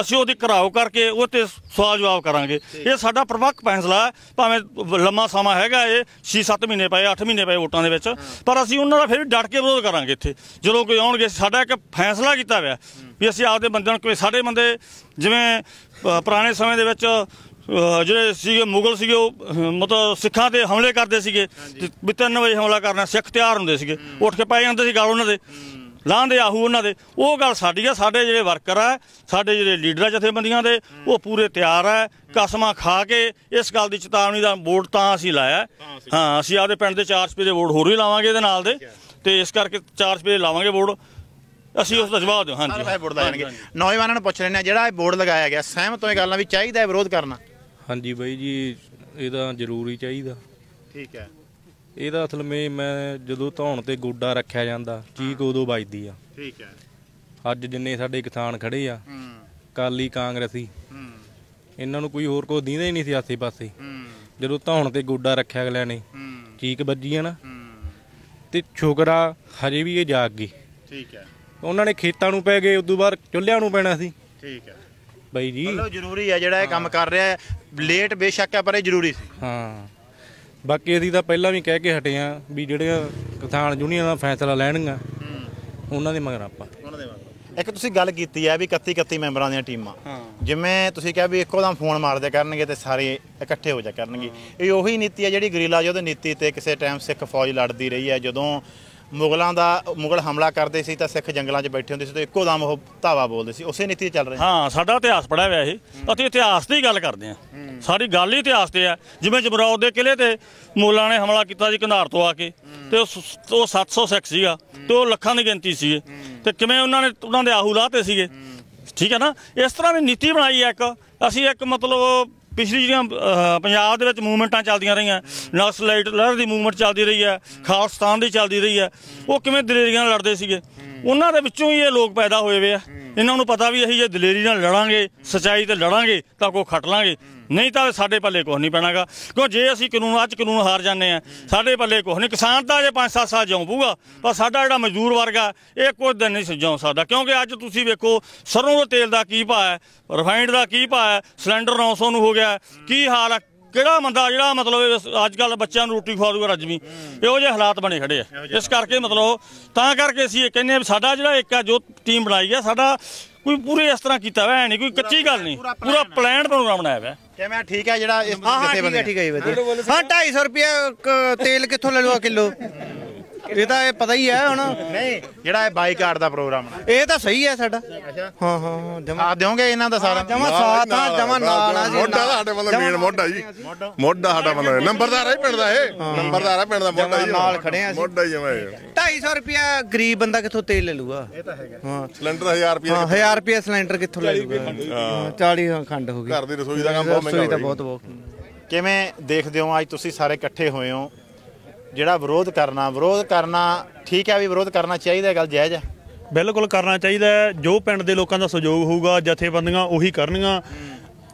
ਅਸੀਂ ਉਹਦੀ ਘਰਾਓ ਕਰਕੇ ਉਹ ਤੇ ਸਵਾਲ ਜਵਾਬ ਕਰਾਂਗੇ ਇਹ ਸਾਡਾ ਪ੍ਰਵਕ ਫੈਸਲਾ ਭਾਵੇਂ ਲੰਮਾ ਸਮਾਂ ਹੈਗਾ ਇਹ 6-7 ਮਹੀਨੇ ਪਏ 8 ਮਹੀਨੇ ਪਏ ਵੋਟਾਂ ਦੇ ਵਿੱਚ ਪਰ ਅਸੀਂ ਉਹਨਾਂ ਦਾ ਫਿਰ ਵੀ ਡਟ ਕੇ ਵਿਰੋਧ ਕਰਾਂਗੇ ਇੱਥੇ ਜਦੋਂ ਕੋਈ ਆਉਣਗੇ ਸਾਡਾ ਇੱਕ ਫੈਸਲਾ ਕੀਤਾ ਹੋਇਆ ਵੀ ਅਸੀਂ ਆਪਦੇ ਬੰਦਿਆਂ ਨੂੰ ਕੋਈ ਸਾਡੇ ਬੰਦੇ ਜਿਵੇਂ ਪੁਰਾਣੇ ਸਮੇਂ ਦੇ ਵਿੱਚ ਜਿਹੜੇ ਸੀਗੇ ਮੁਗਲ ਸੀਗੇ ਉਹ ਮਤਲਬ ਸਿੱਖਾਂ ਤੇ ਹਮਲੇ ਕਰਦੇ ਸੀਗੇ ਵੀ 3 ਵਜੇ ਹਮਲਾ ਕਰਨਾ ਸਿੱਖ ਤਿਆਰ ਹੁੰਦੇ ਸੀਗੇ ਉੱਠ ਕੇ ਪਾਏ ਜਾਂਦੇ ਸੀ ਗਾਲ ਉਹਨਾਂ ਦੇ ਲਾਂਦੇ ਆਹੂ ਉਹਨਾਂ ਦੇ ਉਹ ਗੱਲ ਸਾਡੀ ਆ ਸਾਡੇ ਜਿਹੜੇ ਵਰਕਰ ਆ ਸਾਡੇ ਜਿਹੜੇ ਲੀਡਰ ਜਥੇਬੰਦੀਆਂ ਦੇ ਉਹ ਪੂਰੇ ਤਿਆਰ ਆ ਕਸਮਾਂ ਖਾ ਕੇ ਇਸ ਗੱਲ ਦੀ ਚੇਤਾਵਨੀ ਦਾ ਵੋਟ ਤਾਂ ਅਸੀਂ ਲਾਇਆ ਹਾਂ ਅਸੀਂ ਆਪਦੇ ਪਿੰਡ ਦੇ 4 ਰੁਪਏ ਦੇ ਵੋਟ ਹੋਰ ਵੀ ਲਾਵਾਂਗੇ ਇਹਦੇ ਨਾਲ ਦੇ ਤੇ ਇਸ ਕਰਕੇ 4 ਦੇ ਲਾਵਾਂਗੇ ਵੋਟ ਅਸੀਂ ਉਸ ਦਾ ਜਵਾਬ ਦਿਓ ਹਾਂਜੀ ਨੌਜਵਾਨਾਂ ਨੂੰ ਪੁੱਛ ਰਹੇ ਨੇ ਜਿਹੜਾ ਇਹ ਵੋਟ ਲਗਾਇਆ ਗਿਆ ਸਹਿਮਤ ਹੋਏ ਗੱਲਾਂ ਵੀ ਚਾਹੀਦਾ ਵਿਰੋਧ ਕਰਨਾ ਹਾਂਜੀ ਬਾਈ ਜੀ ਇਹਦਾ ਜ਼ਰੂਰੀ ਚਾਹੀਦਾ ਠੀਕ ਹੈ ਇਹਦਾ ਅਸਲ ਵਿੱਚ ਮੈਂ ਜਦੋਂ ਧੌਣ ਤੇ ਗੋਡਾ ਰੱਖਿਆ ਜਾਂਦਾ ਚੀਕ ਉਦੋਂ ਵੱਜਦੀ ਆ ਠੀਕ ਹੈ ਅੱਜ ਜਿੰਨੇ ਸਾਡੇ ਕਿਸਾਨ ਖੜੇ ਆ ਕਾਲੀ ਕਾਂਗਰਸੀ ਇਹਨਾਂ ਨੂੰ ਕੋਈ ਹੋਰ ਕੋ ਦੀਂਦਾ ਹੀ ਨਹੀਂ ਸੀ ਆਸੇ ਪਾਸੇ ਜਦੋਂ ਧੌਣ ਤੇ ਗੋਡਾ ਰੱਖਿਆ ਗਿਆ ਨੇ ਚੀਕ ਵੱਜੀ ਆ ਨਾ ਤੇ ਛੋਕਰਾ ਹਜੇ ਵੀ ਇਹ ਜਾਗ ਗਈ ਠੀਕ ਹੈ ਉਹਨਾਂ ਨੇ ਖੇਤਾਂ ਨੂੰ ਪੈ ਗਏ ਉਦੋਂ ਬਾਅਦ ਚੁੱਲ੍ਹਿਆਂ ਨੂੰ ਪੈਣਾ ਸੀ ਠੀਕ ਹੈ ਬਾਈ ਜੀ ਮਤਲਬ ਜ਼ਰੂਰੀ ਹੈ ਜਿਹੜਾ ਇਹ ਕੰਮ ਕਰ ਰਿਹਾ ਹੈ ਲੇਟ ਬੇਸ਼ੱਕ ਹੈ ਪਰ ਇਹ ਜ਼ਰੂਰੀ ਸੀ ਹਾਂ ਬਾਕੀ ਅਸੀਂ ਤਾਂ ਪਹਿਲਾਂ ਵੀ ਕਹਿ ਕੇ ਹਟੇ ਆ ਵੀ ਜਿਹੜੀਆਂ ਕਿਸਾਨ ਯੂਨੀਅਨ ਦਾ ਫੈਸਲਾ ਲੈਣਗੇ ਉਹਨਾਂ ਦੇ ਮਗਰ ਆਪਾਂ ਉਹਨਾਂ ਦੇ ਮਗਰ ਇੱਕ ਤੁਸੀਂ ਗੱਲ ਕੀਤੀ ਆ ਵੀ 31 31 ਮੈਂਬਰਾਂ ਦੀਆਂ ਟੀਮਾਂ ਜਿਵੇਂ ਤੁਸੀਂ ਕਿਹਾ ਵੀ ਇੱਕੋ ਦਮ ਫੋਨ ਮਾਰ ਦੇ ਕਰਨਗੇ ਤੇ ਸਾਰੇ ਇਕੱਠੇ ਹੋ ਜਾ ਕਰਨਗੇ ਇਹ ਉਹੀ ਨੀਤੀ ਆ ਜਿਹੜੀ ਗਰੀਲਾ ਯੁੱਧ ਨੀਤੀ ਤੇ ਕਿਸੇ ਟਾਈਮ ਸਿੱਖ ਫੌਜ ਲੜਦੀ ਰਹੀ ਹੈ ਜਦੋਂ ਮੁਗਲਾਂ ਦਾ ਮੁਗਲ ਹਮਲਾ ਕਰਦੇ ਸੀ ਤਾਂ ਸਿੱਖ ਜੰਗਲਾਂ 'ਚ ਬੈਠੇ ਹੁੰਦੇ ਸੀ ਤੇ ਇੱਕੋ ਦਮ ਉਹ ਧਾਵਾ ਬੋਲਦੇ ਸੀ ਉਸੇ ਨੀਤੀ 'ਤੇ ਚੱਲ ਰਹੇ ਹਾਂ ਸਾਡਾ ਇਤਿਹਾਸ ਪੜਿਆ ਹੋਇਆ ਇਹ ਅਸੀਂ ਇਤਿਹਾਸ ਦੀ ਗੱਲ ਕਰਦੇ ਹਾਂ ਸਾਡੀ ਗੱਲ ਹੀ ਇਤਿਹਾਸ ਤੇ ਆ ਜਿਵੇਂ ਜਮਰੌਦ ਦੇ ਕਿਲੇ ਤੇ ਮੁਗਲਾਂ ਨੇ ਹਮਲਾ ਕੀਤਾ ਜੀ ਕੰਧਾਰ ਤੋਂ ਆ ਕੇ ਤੇ ਉਹ 700 ਸਿੱਖ ਸੀਗਾ ਤੇ ਉਹ ਲੱਖਾਂ ਦੀ ਗਿਣਤੀ ਸੀ ਤੇ ਕਿਵੇਂ ਉਹਨਾਂ ਨੇ ਉਹਨਾਂ ਦੇ ਆਹੂ ਲਾਤੇ ਸੀਗੇ ਠੀਕ ਹੈ ਨਾ ਇਸ ਤਰ੍ਹਾਂ ਦੀ ਨੀਤੀ ਬਣਾਈ ਹੈ ਇੱਕ ਅਸੀਂ ਇੱਕ ਮਤਲਬ ਪਿਛਲੀ ਜਿਹੜੀਆਂ ਪੰਜਾਬ ਦੇ ਵਿੱਚ ਮੂਵਮੈਂਟਾਂ ਚੱਲਦੀਆਂ ਰਹੀਆਂ ਨਕਸਲਾਈਟ ਲਹਿਰ ਦੀ ਮੂਵਮੈਂਟ ਚੱਲਦੀ ਰਹੀ ਹੈ ਖਾਲਸਤਾਨ ਦੀ ਚੱਲਦੀ ਰਹੀ ਹੈ ਉਹ ਕਿਵੇਂ ਦਲੇਰੀ ਨਾਲ ਲੜਦੇ ਸੀਗੇ ਉਹਨਾਂ ਦੇ ਵਿੱਚੋਂ ਹੀ ਇਹ ਲੋਕ ਪੈਦਾ ਹੋਏ ਵੇ ਆ ਇਹਨਾਂ ਨੂੰ ਪਤਾ ਵੀ ਅਸੀਂ ਜੇ ਦਲੇਰੀ ਨਾਲ ਲੜਾਂਗੇ ਸਚਾਈ ਤੇ ਲੜਾਂਗੇ ਤਾਂ ਕੋ ਖਟ ਲਾਂਗੇ ਨਹੀਂ ਤਾਂ ਸਾਡੇ ਪੱਲੇ ਕੁਝ ਨਹੀਂ ਪੈਣਾਗਾ ਕਿਉਂ ਜੇ ਅਸੀਂ ਕਾਨੂੰਨ ਅੱਜ ਕਾਨੂੰਨ ਹਾਰ ਜਾਂਦੇ ਆ ਸਾਡੇ ਪੱਲੇ ਕੁਝ ਨਹੀਂ ਕਿਸਾਨ ਤਾਂ ਜੇ 5-7 ਸਾਲ ਜਿਉਂਬੂਗਾ ਪਰ ਸਾਡਾ ਜਿਹੜਾ ਮਜ਼ਦੂਰ ਵਰਗਾ ਇਹ ਕੁਝ ਦਿਨ ਨਹੀਂ ਜਿਉਂ ਸਕਦਾ ਕਿਉਂਕਿ ਅੱਜ ਤੁਸੀਂ ਵੇਖੋ ਸਰੋਂ ਦੇ ਤੇਲ ਦਾ ਕੀ ਭਾਅ ਹੈ ਰਿਫਾਈਨਡ ਦਾ ਕੀ ਭਾਅ ਹੈ ਸਿਲੰਡਰ 900 ਨੂੰ ਹੋ ਗਿਆ ਕੀ ਹਾਲ ਹੈ ਕਿਹੜਾ ਬੰਦਾ ਜਿਹੜਾ ਮਤਲਬ ਅੱਜ ਕੱਲ ਬੱਚਿਆਂ ਨੂੰ ਰੋਟੀ ਖਵਾਦੂਗਾ ਰੱਜਵੀਂ ਇਹੋ ਜਿਹੇ ਹਾਲਾਤ ਬਣੇ ਖੜੇ ਆ ਇਸ ਕਰਕੇ ਮਤਲਬ ਤਾਂ ਕਰਕੇ ਅਸੀਂ ਇਹ ਕਹਿੰਦੇ ਆ ਸਾਡਾ ਜਿਹੜਾ ਇੱਕ ਆ ਜੋ ਟੀਮ ਬਣਾਈ ਆ ਸਾਡਾ ਕੋਈ ਪੂਰੇ ਇਸ ਤਰ੍ਹਾਂ ਕੀਤਾ ਹੋਇਆ ਨਹੀਂ ਕੋਈ ਕੱਚੀ ਗੱਲ ਨਹੀਂ ਪੂਰਾ ਪਲਾਨ ਪ੍ਰੋਗਰਾਮ ਬਣਾਇਆ ਹੋਇਆ ਕਿਵੇਂ ਠੀਕ ਹੈ ਜਿਹੜਾ ਇਸ ਹਾਂ ਹਾਂ ਠੀਕ ਹੈ ਠੀਕ ਹੈ ਜੀ ਵਧੀਆ ਹਾਂ 250 ਰੁਪਏ ਤੇਲ ਕਿੱਥੋਂ ਲੈ ਲਵਾ ਕਿਲੋ ਇਹ ਤਾਂ ਇਹ ਪਤਾ ਹੀ ਹੈ ਹੁਣ ਨਹੀਂ ਜਿਹੜਾ ਇਹ ਬਾਈਕਾਟ ਦਾ ਪ੍ਰੋਗਰਾਮ ਹੈ ਇਹ ਤਾਂ ਸਹੀ ਹੈ ਸਾਡਾ ਹਾਂ ਹਾਂ ਜਮਾ ਆ ਦਿਓਗੇ ਇਹਨਾਂ ਦਾ ਸਾਰਾ ਜਮਾ ਸਾਥ ਆ ਜਮਾ ਨਾਲ ਆ ਜੀ ਮੋਢਾ ਸਾਡੇ ਮਤਲਬ ਮੇਨ ਮੋਢਾ ਜੀ ਮੋਢਾ ਸਾਡਾ ਮਤਲਬ ਨੰਬਰਦਾਰ ਹੈ ਪਿੰਡ ਦਾ ਇਹ ਨੰਬਰਦਾਰ ਹੈ ਪਿੰਡ ਦਾ ਮੋਢਾ ਜੀ ਨਾਲ ਖੜੇ ਆ ਮੋਢਾ ਜਮਾ 250 ਰੁਪਿਆ ਗਰੀਬ ਬੰਦਾ ਕਿੱਥੋਂ ਤੇਲ ਲੈ ਲੂਗਾ ਇਹ ਤਾਂ ਹੈਗਾ ਹਾਂ ਸਿਲੰਡਰ 1000 ਰੁਪਿਆ ਹਾਂ 1000 ਰੁਪਿਆ ਸਿਲੰਡਰ ਕਿੱਥੋਂ ਲੈ ਲੂਗਾ 40 ਖੰਡ ਹੋ ਗਈ ਘਰ ਦੀ ਰਸੋਈ ਦਾ ਕੰਮ ਬਹੁਤ ਮਹਿੰਗਾ ਹੋ ਗਿਆ ਕਿਵੇਂ ਦੇਖਦੇ ਹੋ ਅੱਜ ਤੁਸੀਂ ਸਾਰੇ ਇਕੱਠੇ ਹੋਏ ਹੋ ਜਿਹੜਾ ਵਿਰੋਧ ਕਰਨਾ ਵਿਰੋਧ ਕਰਨਾ ਠੀਕ ਹੈ ਵੀ ਵਿਰੋਧ ਕਰਨਾ ਚਾਹੀਦਾ ਗੱਲ ਜਾਇਜ਼ ਹੈ ਬਿਲਕੁਲ ਕਰਨਾ ਚਾਹੀਦਾ ਜੋ ਪਿੰਡ ਦੇ ਲੋਕਾਂ ਦਾ ਸਹਿਯੋਗ ਹੋਊਗਾ ਜਥੇਬੰਦੀਆਂ ਉਹੀ ਕਰਨੀਆਂ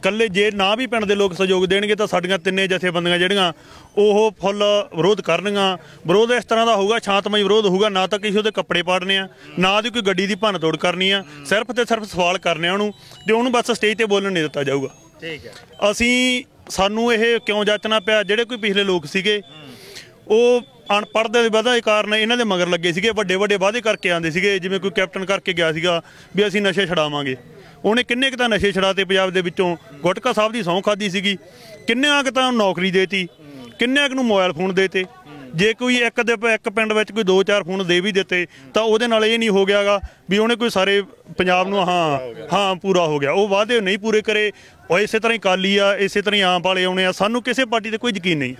ਕੱਲੇ ਜੇ ਨਾ ਵੀ ਪਿੰਡ ਦੇ ਲੋਕ ਸਹਿਯੋਗ ਦੇਣਗੇ ਤਾਂ ਸਾਡੀਆਂ ਤਿੰਨੇ ਜਥੇਬੰਦੀਆਂ ਜਿਹੜੀਆਂ ਉਹ ਫੁੱਲ ਵਿਰੋਧ ਕਰਨਗੀਆਂ ਵਿਰੋਧ ਇਸ ਤਰ੍ਹਾਂ ਦਾ ਹੋਊਗਾ ਸ਼ਾਂਤਮਈ ਵਿਰੋਧ ਹੋਊਗਾ ਨਾ ਤਾਂ ਕਿਸੇ ਉਹਦੇ ਕੱਪੜੇ ਪਾੜਨੇ ਆ ਨਾ ਦੀ ਕੋਈ ਗੱਡੀ ਦੀ ਭੰਨ ਤੋੜ ਕਰਨੀ ਆ ਸਿਰਫ ਤੇ ਸਿਰਫ ਸਵਾਲ ਕਰਨੇ ਆ ਉਹਨੂੰ ਤੇ ਉਹਨੂੰ ਬਸ ਸਟੇਜ ਤੇ ਬੋਲਣ ਨਹੀਂ ਦਿੱਤਾ ਜਾਊਗਾ ਠੀਕ ਹੈ ਅਸੀਂ ਸਾਨੂੰ ਇਹ ਕਿਉਂ ਜਾਚਣਾ ਪਿਆ ਜਿਹੜੇ ਕੋਈ ਪਿਛਲੇ ਲੋਕ ਸੀਗੇ ਉਹ ਅਨਪੜ੍ਹ ਦੇ ਦੇ ਕਾਰਨ ਇਹਨਾਂ ਦੇ ਮਗਰ ਲੱਗੇ ਸੀਗੇ ਵੱਡੇ ਵੱਡੇ ਵਾਅਦੇ ਕਰਕੇ ਆਂਦੇ ਸੀਗੇ ਜਿਵੇਂ ਕੋਈ ਕੈਪਟਨ ਕਰਕੇ ਗਿਆ ਸੀਗਾ ਵੀ ਅਸੀਂ ਨਸ਼ੇ ਛਡਾਵਾਂਗੇ ਉਹਨੇ ਕਿੰਨੇ ਕੁ ਤਾਂ ਨਸ਼ੇ ਛਡਾਤੇ ਪੰਜਾਬ ਦੇ ਵਿੱਚੋਂ ਗੁਟਕਾ ਸਾਹਿਬ ਦੀ ਸੌਂ ਖਾਦੀ ਸੀਗੀ ਕਿੰਨੇ ਕੁ ਤਾਂ ਨੌਕਰੀ ਦੇਤੀ ਕਿੰਨੇ ਕੁ ਨੂੰ ਮੋਬਾਈਲ ਫੋਨ ਦੇਤੇ ਜੇ ਕੋਈ ਇੱਕ ਦੇ ਇੱਕ ਪਿੰਡ ਵਿੱਚ ਕੋਈ ਦੋ ਚਾਰ ਫੋਨ ਦੇ ਵੀ ਦਿੱਤੇ ਤਾਂ ਉਹਦੇ ਨਾਲ ਇਹ ਨਹੀਂ ਹੋ ਗਿਆਗਾ ਵੀ ਉਹਨੇ ਕੋਈ ਸਾਰੇ ਪੰਜਾਬ ਨੂੰ ਹਾਂ ਹਾਂ ਪੂਰਾ ਹੋ ਗਿਆ ਉਹ ਵਾਅਦੇ ਨਹੀਂ ਪੂਰੇ ਕਰੇ ਉਹ ਇਸੇ ਤਰ੍ਹਾਂ ਹੀ ਕਾਲੀ ਆ ਇਸੇ ਤਰ੍ਹਾਂ ਹੀ ਆਮ ਵਾਲੇ ਆਉਣੇ ਆ ਸਾਨੂੰ ਕਿਸੇ ਪਾਰਟੀ ਤੇ ਕੋਈ ਯਕੀਨ ਨਹੀਂ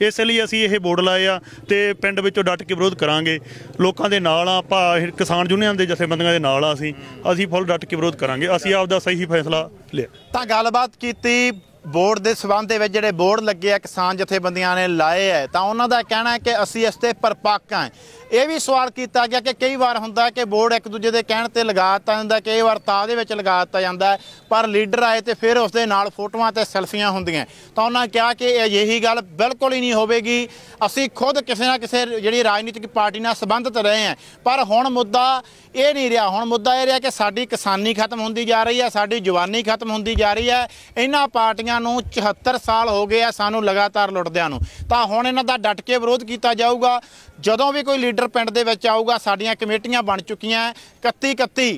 ਇਸ ਲਈ ਅਸੀਂ ਇਹ ਬੋਰਡ ਲਾਏ ਆ ਤੇ ਪਿੰਡ ਵਿੱਚੋਂ ਡਟ ਕੇ ਵਿਰੋਧ ਕਰਾਂਗੇ ਲੋਕਾਂ ਦੇ ਨਾਲ ਆ ਆਪਾਂ ਕਿਸਾਨ ਯੂਨੀਅਨ ਦੇ ਜਥੇਬੰਦੀਆਂ ਦੇ ਨਾਲ ਆ ਅਸੀਂ ਅਸੀਂ ਫੁੱਲ ਡਟ ਕੇ ਵਿਰੋਧ ਕਰਾਂਗੇ ਅਸੀਂ ਆਪ ਦਾ ਸਹੀ ਫੈਸਲਾ ਲਿਆ ਤਾਂ ਗੱਲਬਾਤ ਕੀਤੀ ਬੋਰਡ ਦੇ ਸਬੰਧ ਦੇ ਵਿੱਚ ਜਿਹੜੇ ਬੋਰਡ ਲੱਗੇ ਆ ਕਿਸਾਨ ਜਥੇਬੰਦੀਆਂ ਨੇ ਲਾਏ ਆ ਤਾਂ ਉਹਨਾਂ ਦਾ ਕਹਿਣਾ ਹੈ ਕਿ ਅਸੀਂ ਇਸ ਤੇ ਪਰਪੱਕ ਆ ਇਹ ਵੀ ਸਵਾਲ ਕੀਤਾ ਗਿਆ ਕਿ ਕਈ ਵਾਰ ਹੁੰਦਾ ਕਿ ਬੋਰਡ ਇੱਕ ਦੂਜੇ ਦੇ ਕਹਿਣ ਤੇ ਲਗਾ ਦਿੱਤਾ ਜਾਂਦਾ ਕਈ ਵਾਰ ਤਾਂ ਦੇ ਵਿੱਚ ਲਗਾ ਦਿੱਤਾ ਜਾਂਦਾ ਪਰ ਲੀਡਰ ਆਏ ਤੇ ਫਿਰ ਉਸ ਦੇ ਨਾਲ ਫੋਟੋਆਂ ਤੇ ਸੈਲਫੀਆਂ ਹੁੰਦੀਆਂ ਤਾਂ ਉਹਨਾਂ ਕਿਹਾ ਕਿ ਇਹ ਇਹੀ ਗੱਲ ਬਿਲਕੁਲ ਹੀ ਨਹੀਂ ਹੋਵੇਗੀ ਅਸੀਂ ਖੁਦ ਕਿਸੇ ਨਾ ਕਿਸੇ ਜਿਹੜੀ ਰਾਜਨੀਤਿਕ ਪਾਰਟੀ ਨਾਲ ਸੰਬੰਧਿਤ ਰਹੇ ਹਾਂ ਪਰ ਹੁਣ ਮੁੱਦਾ ਇਹ ਨਹੀਂ ਰਿਹਾ ਹੁਣ ਮੁੱਦਾ ਇਹ ਰਿਹਾ ਕਿ ਸਾਡੀ ਕਿਸਾਨੀ ਖਤਮ ਹੁੰਦੀ ਜਾ ਰਹੀ ਹੈ ਸਾਡੀ ਜਵਾਨੀ ਖਤਮ ਹੁੰਦੀ ਜਾ ਰਹੀ ਹੈ ਇਹਨਾਂ ਪਾਰਟੀਆਂ ਨੂੰ 74 ਸਾਲ ਹੋ ਗਏ ਆ ਸਾਨੂੰ ਲਗਾਤਾਰ ਲੁੱਟਦਿਆਂ ਨੂੰ ਤਾਂ ਹੁਣ ਇਹਨਾਂ ਦਾ ਡਟ ਕੇ ਵਿਰੋਧ ਕੀਤਾ ਜਾਊਗਾ ਜਦੋਂ ਵੀ ਕੋਈ ਲੀਡਰ ਪਿੰਡ ਦੇ ਵਿੱਚ ਆਊਗਾ ਸਾਡੀਆਂ ਕਮੇਟੀਆਂ ਬਣ ਚੁੱਕੀਆਂ 31 31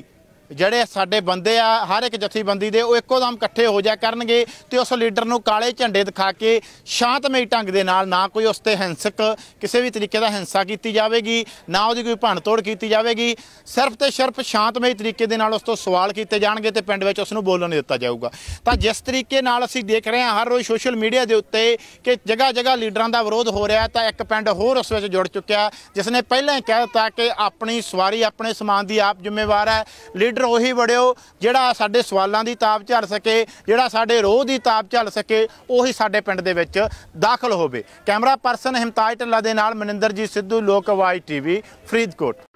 ਜਿਹੜੇ ਸਾਡੇ ਬੰਦੇ ਆ ਹਰ ਇੱਕ ਜਥੇਬੰਦੀ ਦੇ ਉਹ ਇੱਕੋ ਦਮ ਇਕੱਠੇ ਹੋ ਜਾ ਕਰਨਗੇ ਤੇ ਉਸ ਲੀਡਰ ਨੂੰ ਕਾਲੇ ਝੰਡੇ ਦਿਖਾ ਕੇ ਸ਼ਾਂਤਮਈ ਢੰਗ ਦੇ ਨਾਲ ਨਾ ਕੋਈ ਉਸ ਤੇ ਹਿੰਸਕ ਕਿਸੇ ਵੀ ਤਰੀਕੇ ਦਾ ਹਿੰਸਾ ਕੀਤੀ ਜਾਵੇਗੀ ਨਾ ਉਹਦੀ ਕੋਈ ਭੰਨਤੋੜ ਕੀਤੀ ਜਾਵੇਗੀ ਸਿਰਫ ਤੇ ਸਿਰਫ ਸ਼ਾਂਤਮਈ ਤਰੀਕੇ ਦੇ ਨਾਲ ਉਸ ਤੋਂ ਸਵਾਲ ਕੀਤੇ ਜਾਣਗੇ ਤੇ ਪਿੰਡ ਵਿੱਚ ਉਸ ਨੂੰ ਬੋਲਣ ਨਹੀਂ ਦਿੱਤਾ ਜਾਊਗਾ ਤਾਂ ਜਿਸ ਤਰੀਕੇ ਨਾਲ ਅਸੀਂ ਦੇਖ ਰਹੇ ਹਾਂ ਹਰ ਰੋਜ਼ ਸੋਸ਼ਲ ਮੀਡੀਆ ਦੇ ਉੱਤੇ ਕਿ ਜਗ੍ਹਾ ਜਗ੍ਹਾ ਲੀਡਰਾਂ ਦਾ ਵਿਰੋਧ ਹੋ ਰਿਹਾ ਤਾਂ ਇੱਕ ਪਿੰਡ ਹੋਰ ਉਸ ਵਿੱਚ ਜੁੜ ਚੁੱਕਿਆ ਜਿਸ ਨੇ ਪਹਿਲਾਂ ਹੀ ਕਹਿ ਦਿੱਤਾ ਕਿ ਆਪਣੀ ਸਵਾਰੀ ਆਪਣੇ ਸਮਾਨ ਦੀ ਆਪ ਜ਼ਿੰਮੇਵਾਰ ਹੈ ਲੀਡਰ ਉਹੀ ਵੜਿਓ ਜਿਹੜਾ ਸਾਡੇ ਸਵਾਲਾਂ ਦੀ ਤਾਪ ਝੱਲ ਸਕੇ ਜਿਹੜਾ ਸਾਡੇ ਰੋਹ ਦੀ ਤਾਪ ਝੱਲ ਸਕੇ ਉਹੀ ਸਾਡੇ ਪਿੰਡ ਦੇ ਵਿੱਚ ਦਾਖਲ ਹੋਵੇ ਕੈਮਰਾ ਪਰਸਨ ਹਿਮਤਾਜ ਟੱਲਾ ਦੇ ਨਾਲ ਮਨਿੰਦਰ ਜੀ ਸਿੱਧੂ ਲੋਕ ਵਾਈ ਟੀਵੀ ਫਰੀਦਕੋਟ